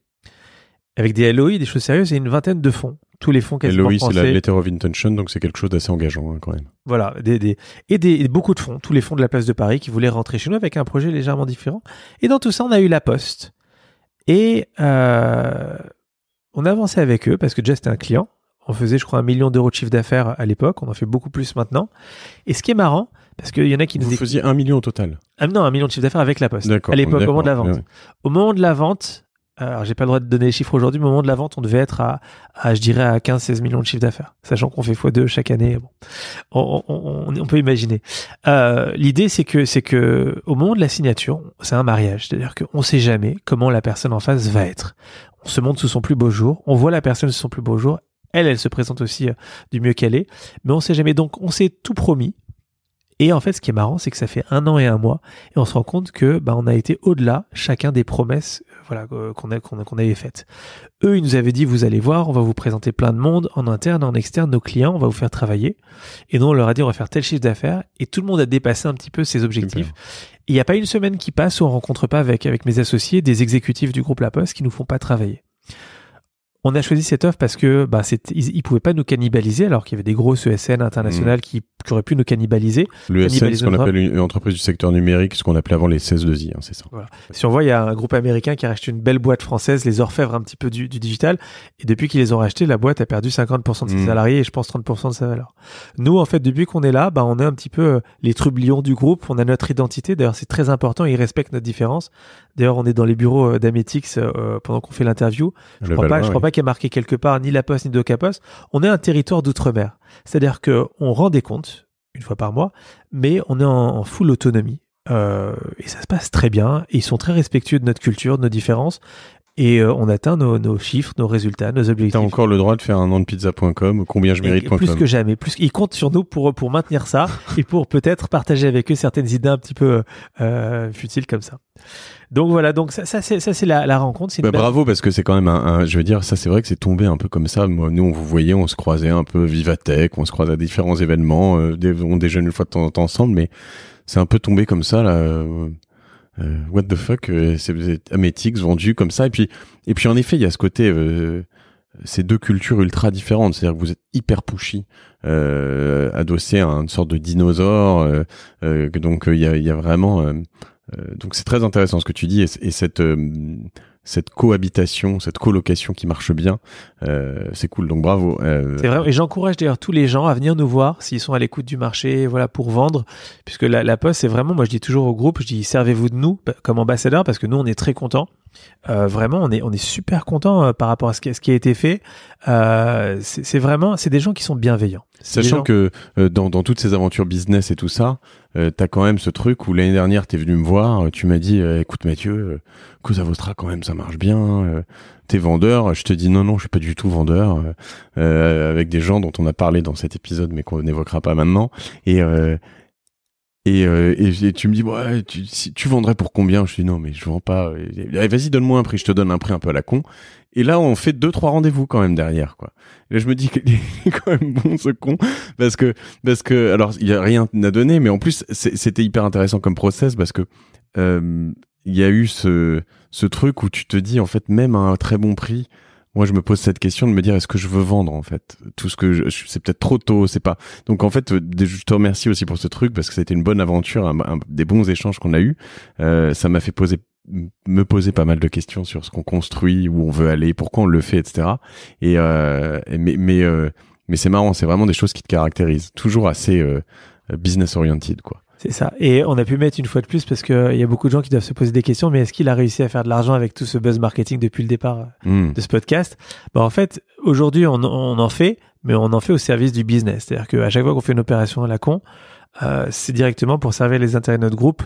avec des LOI, des choses sérieuses, et une vingtaine de fonds. Tous les fonds quasiment LOI, c'est la Letter of Intention, donc c'est quelque chose d'assez engageant hein, quand même. Voilà, des, et, des, beaucoup de fonds, tous les fonds de la place de Paris qui voulaient rentrer chez nous avec un projet légèrement différent. Et dans tout ça, on a eu La Poste. Et euh, on avançait avec eux, parce que Jess était un client. On faisait, je crois, un million d'euros de chiffre d'affaires à l'époque. On en fait beaucoup plus maintenant. Et ce qui est marrant, parce qu'il y en a qui nous. Vous faisiez un million au total ah, Non, un million de chiffre d'affaires avec la Poste. À l'époque, au moment de la vente. Au moment de la vente, alors j'ai pas le droit de donner les chiffres aujourd'hui, au moment de la vente, on devait être à, je dirais, à 15-16 millions de chiffre d'affaires. Sachant qu'on fait x2 chaque année. Bon, on, peut imaginer. Euh, l'idée, c'est que, c'est que au moment de la signature, c'est un mariage. C'est-à-dire qu'on sait jamais comment la personne en face va être. On se montre sous son plus beau jour, on voit la personne sous son plus beau jour, elle, elle se présente aussi euh, du mieux qu'elle est. Mais on sait jamais. Donc, on s'est tout promis et en fait, ce qui est marrant, c'est que ça fait un an et un mois, et on se rend compte que bah, on a été au-delà chacun des promesses euh, voilà, euh, qu'on avait faites. Eux, ils nous avaient dit, vous allez voir, on va vous présenter plein de monde en interne, en externe, nos clients, on va vous faire travailler. Et nous, on leur a dit, on va faire tel chiffre d'affaires. Et tout le monde a dépassé un petit peu ses objectifs. Il n'y a pas une semaine qui passe où on rencontre pas avec, avec mes associés des exécutifs du groupe La Poste qui nous font pas travailler on a choisi cette offre parce que bah, ils, ne pouvaient pas nous cannibaliser alors qu'il y avait des grosses ESN internationales mm. qui, qui, auraient pu nous cannibaliser. L'ESN, e ce qu'on appelle une entreprise du secteur numérique, ce qu'on appelait avant les 16-2I, hein, c'est ça. Si on voit, il y a un groupe américain qui a racheté une belle boîte française, les orfèvres un petit peu du, digital, et depuis qu'ils les ont rachetés, la boîte a perdu 50% de ses mm. salariés et je pense 30% de sa valeur. Nous, en fait, depuis qu'on est là, bah, on est un petit peu euh, les trublions du groupe, on a notre identité, d'ailleurs c'est très important, ils respectent notre différence. D'ailleurs, on est dans les bureaux euh, d'Ametix euh, pendant qu'on fait l'interview. Je ne crois, pas, pas qu'il y ait marqué quelque part ni La Poste ni Docapos. On est un territoire d'outre-mer. C'est-à-dire qu'on rend des comptes une fois par mois, mais on est en, full autonomie. Euh, et ça se passe très bien. ils sont très respectueux de notre culture, de nos différences et euh, on atteint nos, nos, chiffres, nos résultats, nos objectifs. T'as encore le droit de faire un nom de pizza.com, combien je mérite.com. Plus que jamais, plus ils comptent sur nous pour pour maintenir ça et pour peut-être partager avec eux certaines idées un petit peu euh, futiles comme ça. Donc voilà, donc ça, c'est ça c'est la, la rencontre. Bah, bravo parce que c'est quand même un, je veux dire ça c'est vrai que c'est tombé un peu comme ça. nous on vous voyait, on se croisait un peu Vivatech, on se croisait à différents événements, euh, on déjeune une fois de temps en temps ensemble, mais c'est un peu tombé comme ça là. Euh, euh, what the fuck, euh, c'est amétiques vendu comme ça. Et puis, et puis en effet, il y a ce côté, euh, ces deux cultures ultra différentes. C'est-à-dire que vous êtes hyper pushy, euh, adossé à une sorte de dinosaure. Euh, donc il y a, y, a, vraiment. donc c'est très intéressant ce que tu dis et, et cette cette cohabitation, cette colocation qui marche bien. Euh, c'est cool, donc bravo. Euh. C'est vrai, et j'encourage d'ailleurs tous les gens à venir nous voir s'ils sont à l'écoute du marché, voilà, pour vendre, puisque la, la poste, c'est vraiment, moi je dis toujours au groupe, je dis servez-vous de nous comme ambassadeur, parce que nous on est très contents euh, vraiment, on est on est super content euh, par rapport à ce qui, a été fait. Euh, c'est vraiment c'est des gens qui sont bienveillants. Sachant que dans, dans toutes ces aventures business et tout ça, t'as quand même ce truc où l'année dernière t'es venu me voir, tu m'as dit écoute Mathieu, ça sera quand même ça marche bien, t'es vendeur, je te dis non non je suis pas du tout vendeur, avec des gens dont on a parlé dans cet épisode mais qu'on n'évoquera pas maintenant et euh, et, et, tu me dis, ouais, tu, tu vendrais pour combien Je dis, non, mais je vends pas. vas-y, donne-moi un prix. Je te donne un prix un peu à la con. Et là, on fait deux, trois rendez-vous quand même derrière, quoi. Et là, je me dis qu'il est quand même bon, ce con. Parce que, parce que, alors, il y a rien à donner, mais en plus, c'était hyper intéressant comme process parce que, euh, il y a eu ce, ce truc où tu te dis, en fait, même à un très bon prix, moi je me pose cette question de me dire est-ce que je veux vendre en fait tout ce que c'est peut-être trop tôt c'est pas donc en fait euh, je te remercie aussi pour ce truc parce que c'était une bonne aventure des bons échanges qu'on a eu euh, ça m'a fait poser me poser pas mal de questions sur ce qu'on construit où on veut aller pourquoi on le fait etc et euh, mais mais mais c'est marrant c'est vraiment des choses qui te caractérisent toujours assez business oriented quoi c'est ça. Et on a pu mettre une fois de plus parce qu'il euh, y a beaucoup de gens qui doivent se poser des questions, mais est-ce qu'il a réussi à faire de l'argent avec tout ce buzz marketing depuis le départ euh, hmm. de ce podcast bah, En fait, aujourd'hui, on, en fait, mais on en fait au service du business. C'est-à-dire qu'à chaque fois qu'on fait une opération à la con, euh, c'est directement pour servir les intérêts de notre groupe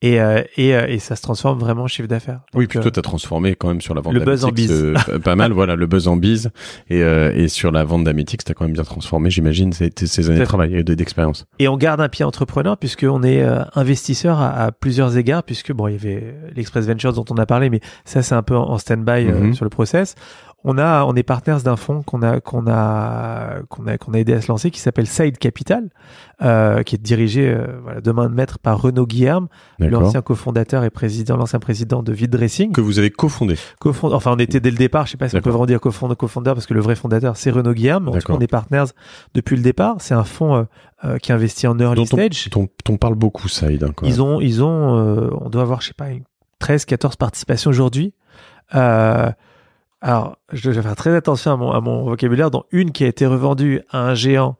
et, euh, et, euh, et, ça se transforme vraiment en chiffre d'affaires. Oui, puis toi, euh, t'as transformé quand même sur la vente Le buzz en bise. pas mal, voilà, le buzz en bise. Et, et sur la vente d'Amitix, t'as quand même bien transformé, j'imagine, ces, ces années de travail et d'expérience. Et on garde un pied entrepreneur puisqu'on est investisseur à, plusieurs égards, puisque bon, il y avait l'Express Ventures dont on a parlé, mais ça, c'est un peu en stand-by mm-hmm. sur le process on a, on est partenaires d'un fonds qu'on a, qu'on a, qu'on a, qu'on a aidé à se lancer qui s'appelle Side Capital, euh, qui est dirigé, euh, voilà, de de maître par Renaud Guillaume, l'ancien cofondateur et président, l'ancien président de Vide Dressing. Que vous avez cofondé. Cofond... Enfin, on était dès le départ, je sais pas si on peut vraiment dire cofondateur parce que le vrai fondateur, c'est Renaud Guillaume. on est partenaires depuis le départ. C'est un fonds, euh, qui investit en early stage. on parle beaucoup, Saïd. Hein, Quoi. Ils ont, ils ont, on doit avoir, je sais pas, 13, 14 participations aujourd'hui. Euh, alors, je vais faire très attention à mon, vocabulaire, dont une qui a été revendue à un géant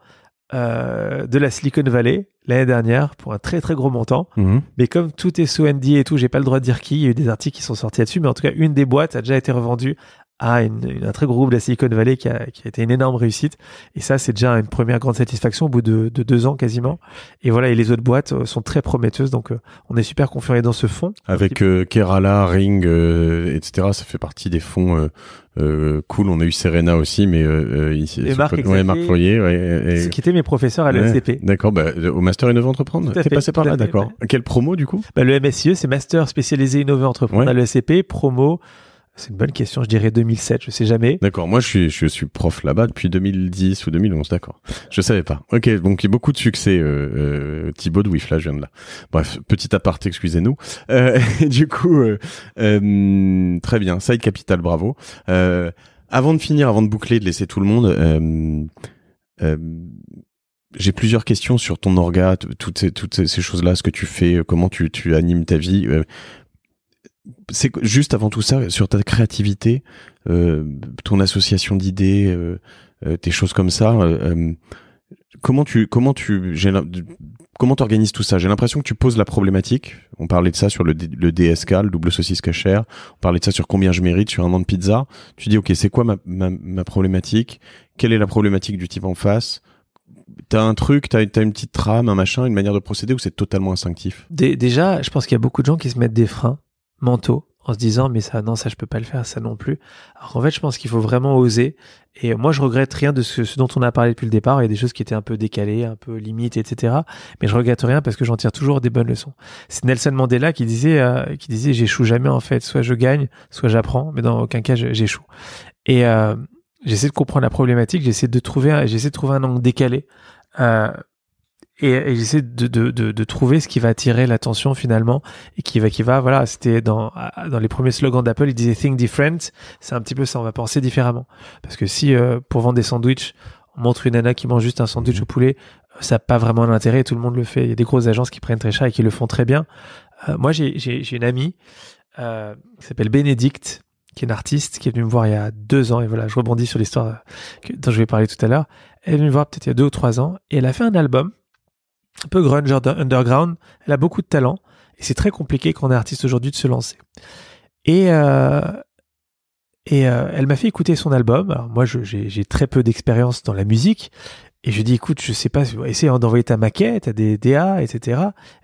euh, de la Silicon Valley l'année dernière pour un très très gros montant. Mhm. Mais comme tout est sous ND et tout, j'ai pas le droit de dire qui. Il y a eu des articles qui sont sortis là-dessus, mais en tout cas, une des boîtes a déjà été revendue à une, un très gros groupe de la Silicon Valley qui a, qui a été une énorme réussite. Et ça, c'est déjà une première grande satisfaction au bout de, de, deux ans quasiment. Et voilà, et les autres boîtes euh, sont très prometteuses. Donc, euh, on est super confiant dans ce fonds. Avec euh, Kerala, Ring, etc. Ça fait partie des fonds cool. On a eu Serena aussi, mais ici, Marc, ouais, Marc qui était mes professeurs à l'ESCP. d'accord, bah, au Master Innover Entreprendre. T'es passé par là, d'accord. Quelle promo du coup bah, Le MSIE, c'est Master spécialisé Innover Entrepreneur à l'ESCP, promo. C'est une bonne question. Je dirais 2007. Je sais jamais. D'accord. Moi, je suis, je suis prof là-bas depuis 2010 ou 2011. D'accord. Je savais pas. Ok. Donc, il a beaucoup de succès. Euh, euh, Thibaut de là, je viens de là. Bref, petit aparté, excusez-nous. Euh, du coup, euh, euh, très bien. Side Capital, bravo. avant de finir, avant de boucler, de laisser tout le monde. j'ai plusieurs questions sur ton orga, toutes ces, toutes choses-là, ce que tu fais, comment tu, tu animes ta vie c'est juste avant tout ça sur ta créativité, euh, ton association d'idées, euh, euh, tes choses comme ça. comment tu comment tu comment t'organises tout ça J'ai l'impression que tu poses la problématique. On parlait de ça sur le, le, DSK, le double saucisse cachère. On parlait de ça sur combien je mérite sur un an de pizza. Tu dis ok, c'est quoi ma, ma, problématique Quelle est la problématique du type en face T'as un truc, t'as as une petite trame, un machin, une manière de procéder ou c'est totalement instinctif Déjà, je pense qu'il y a beaucoup de gens qui se mettent des freins mentaux en se disant mais ça non ça je peux pas le faire ça non plus alors en fait je pense qu'il faut vraiment oser et moi je regrette rien de ce, dont on a parlé depuis le départ il y a des choses qui étaient un peu décalées un peu limites etc mais je regrette rien parce que j'en tire toujours des bonnes leçons c'est Nelson Mandela qui disait euh, qui disait j'échoue jamais en fait soit je gagne soit j'apprends mais dans aucun cas j'échoue et euh, j'essaie de comprendre la problématique j'essaie de trouver j'essaie de trouver un angle décalé euh, et, et j'essaie de, de, de, de, trouver ce qui va attirer l'attention finalement et qui va qui va voilà c'était dans dans les premiers slogans d'Apple ils disaient think different c'est un petit peu ça on va penser différemment parce que si euh, pour vendre des sandwichs on montre une nana qui mange juste un sandwich mhm. au poulet ça n'a pas vraiment d'intérêt tout le monde le fait il y a des grosses agences qui prennent très cher et qui le font très bien euh, moi j'ai j'ai une amie euh, qui s'appelle Bénédicte qui est une artiste, qui est venue me voir il y a deux ans, et voilà, je rebondis sur l'histoire euh, dont je vais parler tout à l'heure. Elle est venue me voir peut-être il y a deux ou trois ans, et elle a fait un album un peu grunge underground. Elle a beaucoup de talent et c'est très compliqué quand on est artiste aujourd'hui de se lancer. Et euh, et euh, elle m'a fait écouter son album. moi, j'ai très peu d'expérience dans la musique. Et je dis, écoute, je sais pas, essaie d'envoyer ta maquette à des DA, etc.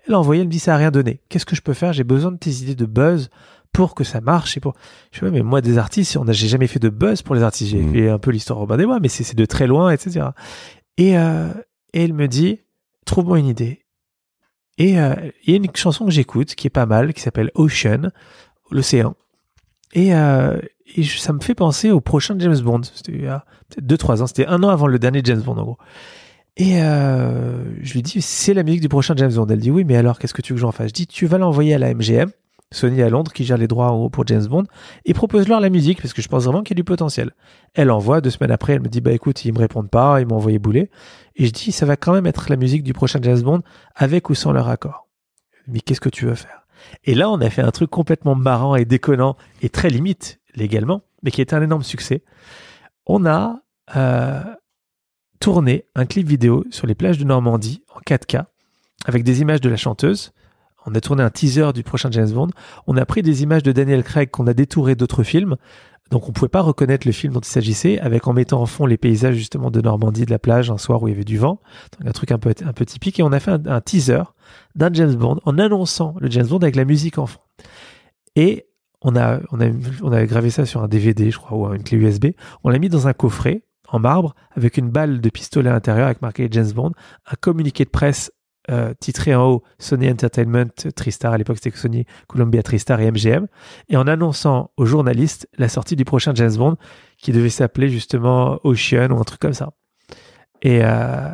Elle a envoyé, elle me dit, ça a rien donné. Qu'est-ce que je peux faire? J'ai besoin de tes idées de buzz pour que ça marche et pour je sais mais moi des artistes on j'ai jamais fait de buzz pour les artistes j'ai mmh. fait un peu l'histoire Robin des Bois mais c'est de très loin etc et euh, et elle me dit trouve-moi une idée. Et euh, il y a une chanson que j'écoute qui est pas mal, qui s'appelle Ocean, l'océan. Et, euh, ça me fait penser au prochain James Bond. C'était il y ans, c'était un an avant le dernier James Bond en gros. Et euh, je lui dis, c'est la musique du prochain James Bond. Elle dit, oui, mais alors, qu'est-ce que tu veux que j'en fasse Je dis, tu vas l'envoyer à la MGM Sony à Londres, qui gère les droits pour James Bond, et propose-leur la musique, parce que je pense vraiment qu'il y a du potentiel. Elle envoie, deux semaines après, elle me dit, bah écoute, ils me répondent pas, ils m'ont envoyé bouler. Et je dis, ça va quand même être la musique du prochain James Bond, avec ou sans leur accord. Mais qu'est-ce que tu veux faire Et là, on a fait un truc complètement marrant et déconnant, et très limite, légalement, mais qui était un énorme succès. On a euh, tourné un clip vidéo sur les plages de Normandie, en 4K, avec des images de la chanteuse, on a tourné un teaser du prochain James Bond, on a pris des images de Daniel Craig qu'on a détourées d'autres films, donc on pouvait pas reconnaître le film dont il s'agissait, avec en mettant en fond les paysages justement de Normandie, de la plage, un soir où il y avait du vent, un truc un peu, un peu typique, et on a fait un, teaser d'un James Bond en annonçant le James Bond avec la musique en fond. Et on a, on on gravé ça sur un DVD, je crois, ou une clé USB, on l'a mis dans un coffret en marbre avec une balle de pistolet à l'intérieur avec marqué James Bond, un communiqué de presse euh, titré en haut Sony Entertainment, euh, Tristar, à l'époque c'était Sony, Columbia Tristar et MGM, et en annonçant aux journalistes la sortie du prochain James Bond qui devait s'appeler justement Ocean ou un truc comme ça. Et, euh,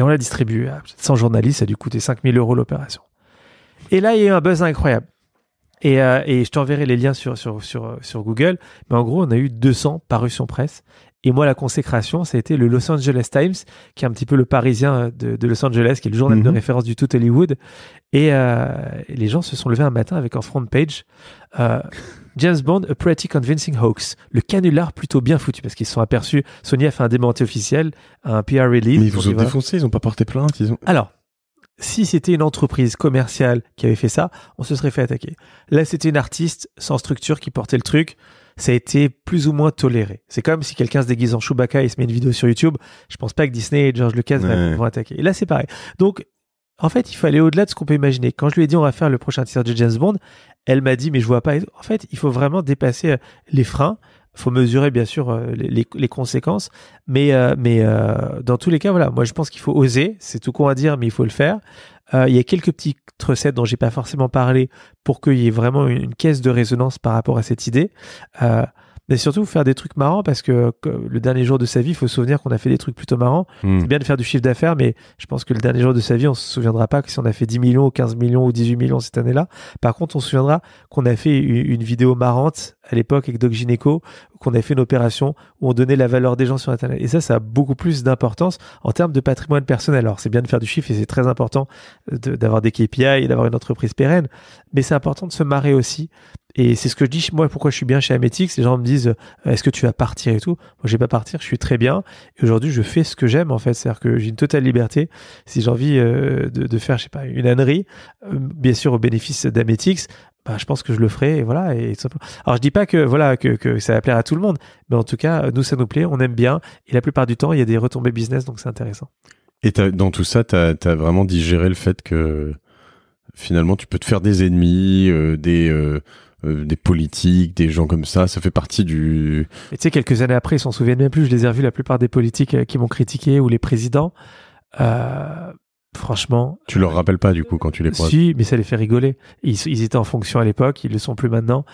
on l'a distribué à 100 journalistes, ça a dû coûter 5000 euros l'opération. Et là, il y a eu un buzz incroyable. Et, je t'enverrai les liens sur, sur, sur, sur Google. Mais en gros, on a eu 200 parutions presse et moi, la consécration, ça a été le Los Angeles Times, qui est un petit peu le parisien de, Los Angeles, qui est le journal de mhm. référence du tout Hollywood. Et euh, les gens se sont levés un matin avec en front page euh, James Bond, a pretty convincing hoax. Le canular plutôt bien foutu, parce qu'ils se sont aperçus. Sony a fait un démenti officiel, un PR release. Mais ils vous ont euh, défoncé, ils n'ont pas porté plainte. Ils ont... Alors, si c'était une entreprise commerciale qui avait fait ça, on se serait fait attaquer. Là, c'était une artiste sans structure qui portait le truc ça a été plus ou moins toléré. C'est comme si quelqu'un se déguise en Chewbacca et se met une vidéo sur YouTube. Je pense pas que Disney et George Lucas vont attaquer. Et là, c'est pareil. Donc, en fait, il faut aller au-delà de ce qu'on peut imaginer. Quand je lui ai dit on va faire le prochain teaser de James Bond, elle m'a dit mais je vois pas. En fait, il faut vraiment dépasser euh, les freins. Il faut mesurer bien sûr euh, les, conséquences, mais euh, mais dans tous les cas voilà, moi je pense qu'il faut oser. C'est tout con à dire, mais il faut le faire. Euh, il y a quelques petites recettes dont j'ai pas forcément parlé pour qu'il y ait vraiment une, caisse de résonance par rapport à cette idée. Euh, mais surtout faire des trucs marrants parce que, le dernier jour de sa vie, il faut se souvenir qu'on a fait des trucs plutôt marrants. Hmm. C'est bien de faire du chiffre d'affaires, mais je pense que le dernier jour de sa vie, on se souviendra pas que si on a fait 10 millions ou 15 millions ou 18 millions cette année-là. Par contre, on se souviendra qu'on a fait une, vidéo marrante à l'époque avec Doc Gineco qu'on ait fait une opération où on donnait la valeur des gens sur Internet. Et ça, ça a beaucoup plus d'importance en termes de patrimoine personnel. Alors, c'est bien de faire du chiffre et c'est très important d'avoir des KPI et d'avoir une entreprise pérenne, mais c'est important de se marrer aussi. Et c'est ce que je dis, moi, pourquoi je suis bien chez Amétix. Les gens me disent, euh, est-ce que tu vas partir et tout? Moi, je vais pas partir, je suis très bien. Et aujourd'hui, je fais ce que j'aime, en fait. C'est-à-dire que j'ai une totale liberté. Si j'ai envie euh, de, faire, je sais pas, une ânerie, euh, bien sûr, au bénéfice d'Amétix, bah, je pense que je le ferai et voilà et alors je dis pas que voilà que, ça va plaire à tout le monde mais en tout cas nous ça nous plaît on aime bien et la plupart du temps il y a des retombées business donc c'est intéressant et dans tout ça tu as, vraiment digéré le fait que finalement tu peux te faire des ennemis euh, des euh, euh, des politiques, des gens comme ça, ça fait partie du. Et tu sais, quelques années après, ils s'en souviennent même plus. Je les ai revus la plupart des politiques qui m'ont critiqué ou les présidents. Franchement. Tu leur rappelles pas du coup quand tu les croises Si, mais ça les fait rigoler. Ils, étaient en fonction à l'époque, ils le sont plus maintenant.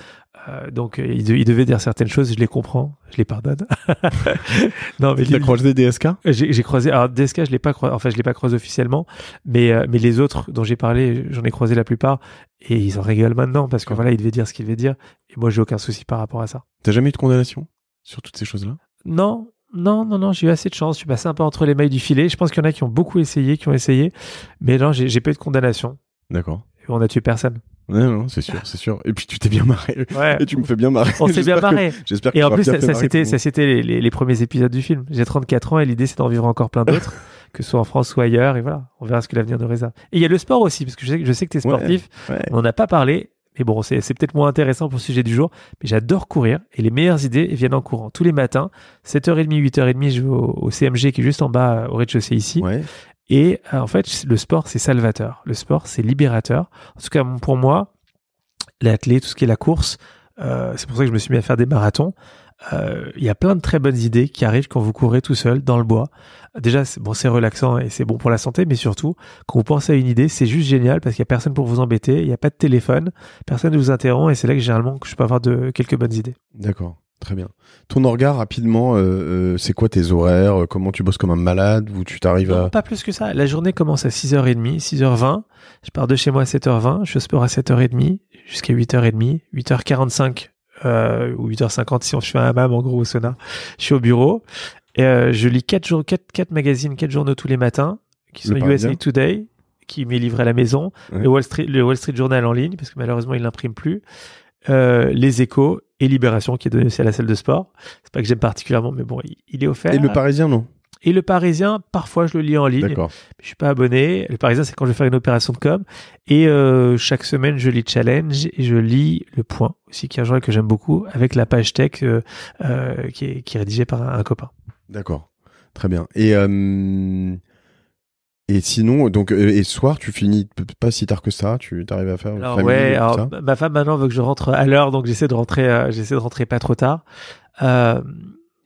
Euh, donc euh, ils, devaient dire certaines choses, je les comprends, je les pardonne. non, mais tu as croisé DSK J'ai croisé. Alors DSK, je l'ai pas croisé. Enfin, je l'ai pas croisé officiellement, mais euh, mais les autres dont j'ai parlé, j'en ai croisé la plupart et ils en rigolent maintenant parce que voilà, ils devaient dire ce qu'ils devaient dire et moi j'ai aucun souci par rapport à ça. T'as jamais eu de condamnation sur toutes ces choses-là Non, non, non, non, j'ai eu assez de chance. Je suis passé un peu entre les mailles du filet. Je pense qu'il y en a qui ont beaucoup essayé, qui ont essayé. Mais non, j'ai pas eu de condamnation. D'accord. On a tué personne. Non, non, c'est sûr, c'est sûr. Et puis tu t'es bien marré. Et tu me fais bien marrer. On s'est bien marré. J'espère Et en plus, ça, c'était, ça, c'était les, premiers épisodes du film. J'ai 34 ans et l'idée, c'est d'en vivre encore plein d'autres, que ce soit en France ou ailleurs. Et voilà, on verra ce que l'avenir nous réserve. Et il y a le sport aussi, parce que je sais, que tu es sportif. On n'a pas parlé. Mais bon, c'est peut-être moins intéressant pour le sujet du jour, mais j'adore courir et les meilleures idées viennent en courant. Tous les matins, 7h30, 8h30, je vais au, CMG qui est juste en bas euh, au rez-de-chaussée ici. Et euh, en fait, le sport, c'est salvateur. Le sport, c'est libérateur. En tout cas, pour moi, l'athlète, tout ce qui est la course, euh, c'est pour ça que je me suis mis à faire des marathons. Euh, il y a plein de très bonnes idées qui arrivent quand vous courez tout seul dans le bois. Déjà, c'est bon, c'est relaxant et c'est bon pour la santé, mais surtout, quand vous pensez à une idée, c'est juste génial parce qu'il n'y a personne pour vous embêter, il n'y a pas de téléphone, personne ne vous interrompt et c'est là que généralement je peux avoir de quelques bonnes idées. D'accord. Très bien. Ton regard rapidement, euh, euh, c'est quoi tes horaires Comment tu bosses comme un malade Ou tu t'arrives Pas plus que ça. La journée commence à 6h30, 6h20. Je pars de chez moi à 7h20. Je à sport à 7h30 jusqu'à 8h30. 8h45, euh, ou 8h50 si on fait un hamam en gros au sauna. Je suis au bureau et euh, je lis 4 quatre, magazines, 4 journaux tous les matins qui sont le USA Today qui m'est livré à la maison, le, Wall Street, le Wall Street Journal en ligne parce que malheureusement il l'imprime plus, euh, les Échos et Libération qui est donné aussi à la salle de sport. C'est pas que j'aime particulièrement, mais bon, il est offert. Et le Parisien non. Et le Parisien, parfois je le lis en ligne. Je suis pas abonné. Le Parisien, c'est quand je vais faire une opération de com. Et euh, chaque semaine, je lis Challenge et je lis Le Point aussi, qui est un journal que j'aime beaucoup, avec la page tech euh, euh, qui, est, qui, rédigée par un, copain. D'accord, très bien. Et et sinon, donc, et soir, tu finis pas si tard que ça, tu arrives à faire. Alors, ouais, ma femme maintenant veut que je rentre à l'heure, donc j'essaie de rentrer, j'essaie de rentrer pas trop tard. Euh,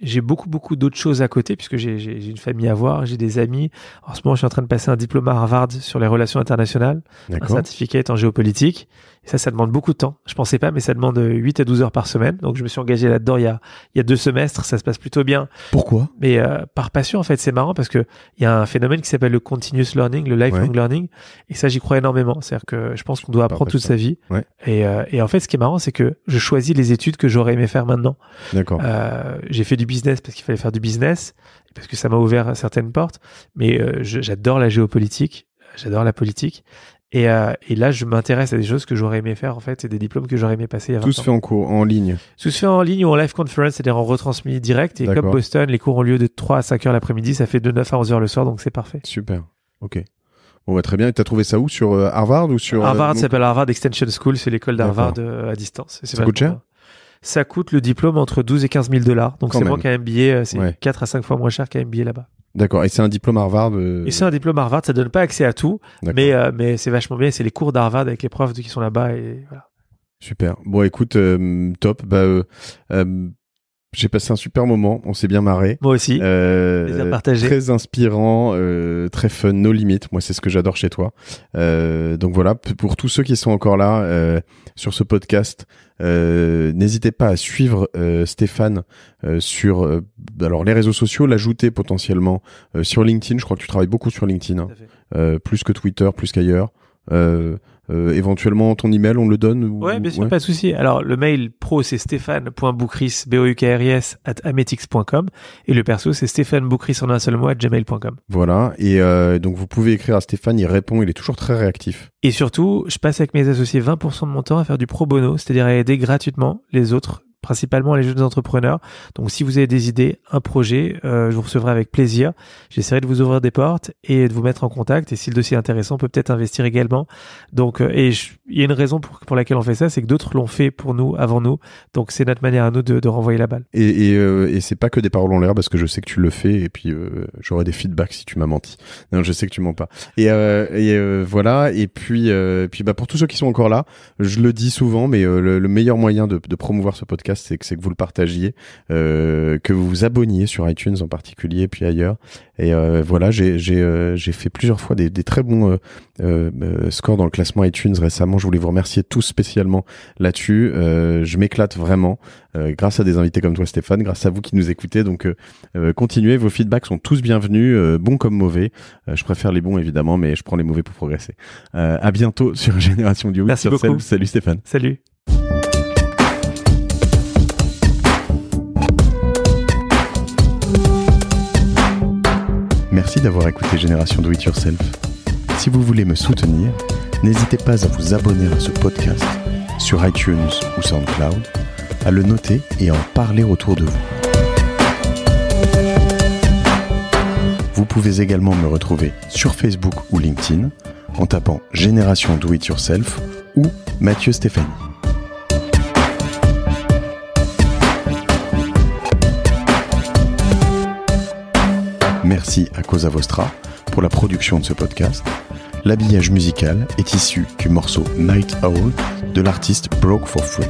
j'ai beaucoup, beaucoup d'autres choses à côté, puisque j'ai une famille à voir, j'ai des amis. En ce moment, je suis en train de passer un diplôme à Harvard sur les relations internationales, un certificat en géopolitique ça, ça demande beaucoup de temps. Je pensais pas, mais ça demande 8 euh, à 12 heures par semaine. Donc, je me suis engagé là-dedans il y a, il y a deux semestres. Ça se passe plutôt bien. Pourquoi? Mais, euh, par passion, en fait, c'est marrant parce que il y a un phénomène qui s'appelle le continuous learning, le lifelong learning. Et ça, j'y crois énormément. C'est-à-dire que je pense qu'on doit apprendre toute sa vie. Et, euh, et, en fait, ce qui est marrant, c'est que je choisis les études que j'aurais aimé faire maintenant. D'accord. Euh, j'ai fait du business parce qu'il fallait faire du business parce que ça m'a ouvert certaines portes. Mais j'adore la géopolitique j'adore la politique euh, et, là, je m'intéresse à des choses que j'aurais aimé faire, en fait, et des diplômes que j'aurais aimé passer. Il y Tout se fait en cours, en ligne. Tout se fait en ligne ou en live conference, c'est-à-dire en retransmis direct. Et comme Boston, les cours ont lieu de 3 à 5 heures l'après-midi, ça fait de 9 à 11 heures le soir, donc c'est parfait. Super. Ok. Bon, va bah, très bien. Et as trouvé ça où Sur euh, Harvard ou sur. Harvard euh, s'appelle Harvard Extension School, c'est l'école d'Harvard à distance. Ça coûte cher Ça coûte le diplôme entre 12 et 15 000 dollars. Donc c'est moins qu'un MBA, c'est 4 à 5 fois moins cher qu'un MBA là-bas. D'accord. Et c'est un diplôme Harvard. Euh, et c'est un diplôme Harvard. Ça donne pas accès à tout, mais euh, mais c'est vachement bien. C'est les cours d'Harvard avec les profs qui sont là-bas et voilà. Super. Bon, écoute, euh, top. Bah, j'ai passé un super moment. On s'est bien marré. Moi aussi. Très inspirant, très fun, nos limites. Moi, c'est ce que j'adore chez toi. donc voilà. Pour tous ceux qui sont encore là sur ce podcast, euh, n'hésitez pas à suivre euh, Stéphane euh, sur alors les réseaux sociaux, l'ajouter potentiellement sur LinkedIn. Je crois que tu travailles beaucoup sur LinkedIn, hein. plus que Twitter, plus qu'ailleurs. Euh, éventuellement ton email, on le donne ou... Ouais, bien sûr, pas de souci. Alors le mail pro c'est stéphane.boukris, b o u k at ametix.com et le perso c'est stéphaneboukris en un seul mot at gmail.com. Voilà, et euh, donc vous pouvez écrire à Stéphane, il répond, il est toujours très réactif. Et surtout, je passe avec mes associés 20% de mon temps à faire du pro bono, c'est-à-dire à aider gratuitement les autres principalement les jeunes entrepreneurs. Donc si vous avez des idées, un projet, euh, je vous recevrai avec plaisir. J'essaierai de vous ouvrir des portes et de vous mettre en contact. Et si le dossier est intéressant, on peut peut-être investir également. Donc euh, et il y a une raison pour, laquelle on fait ça, c'est que d'autres l'ont fait pour nous avant nous. Donc c'est notre manière à nous de, renvoyer la balle. Et, euh, et, c'est pas que des paroles en l'air parce que je sais que tu le fais et puis j'aurai des feedbacks si tu m'as menti. Non, je sais que tu mens pas. Et, et voilà. Et puis puis bah pour tous ceux qui sont encore là, je le dis souvent, mais le, meilleur moyen de promouvoir ce podcast c'est que, c'est que vous le partagiez, euh, que vous vous abonniez sur iTunes en particulier, puis ailleurs. Et euh, voilà, euh, j'ai, fait plusieurs fois des, très bons scores dans le classement iTunes récemment. Je voulais vous remercier tous spécialement là-dessus. je m'éclate vraiment grâce à des invités comme toi, Stéphane, grâce à vous qui nous écoutez. Donc, continuez, vos feedbacks sont tous bienvenus, bons comme mauvais. je préfère les bons évidemment, mais je prends les mauvais pour progresser. à bientôt sur Génération du Merci beaucoup. Salut Stéphane. Salut. Merci d'avoir écouté Génération Do It Yourself. Si vous voulez me soutenir, n'hésitez pas à vous abonner à ce podcast sur iTunes ou SoundCloud, à le noter et à en parler autour de vous. Vous pouvez également me retrouver sur Facebook ou LinkedIn en tapant Génération Do It Yourself ou Mathieu Stéphanie. Merci à Cosa Vostra pour la production de ce podcast. L'habillage musical est issu du morceau Night Owl de l'artiste Broke for Free.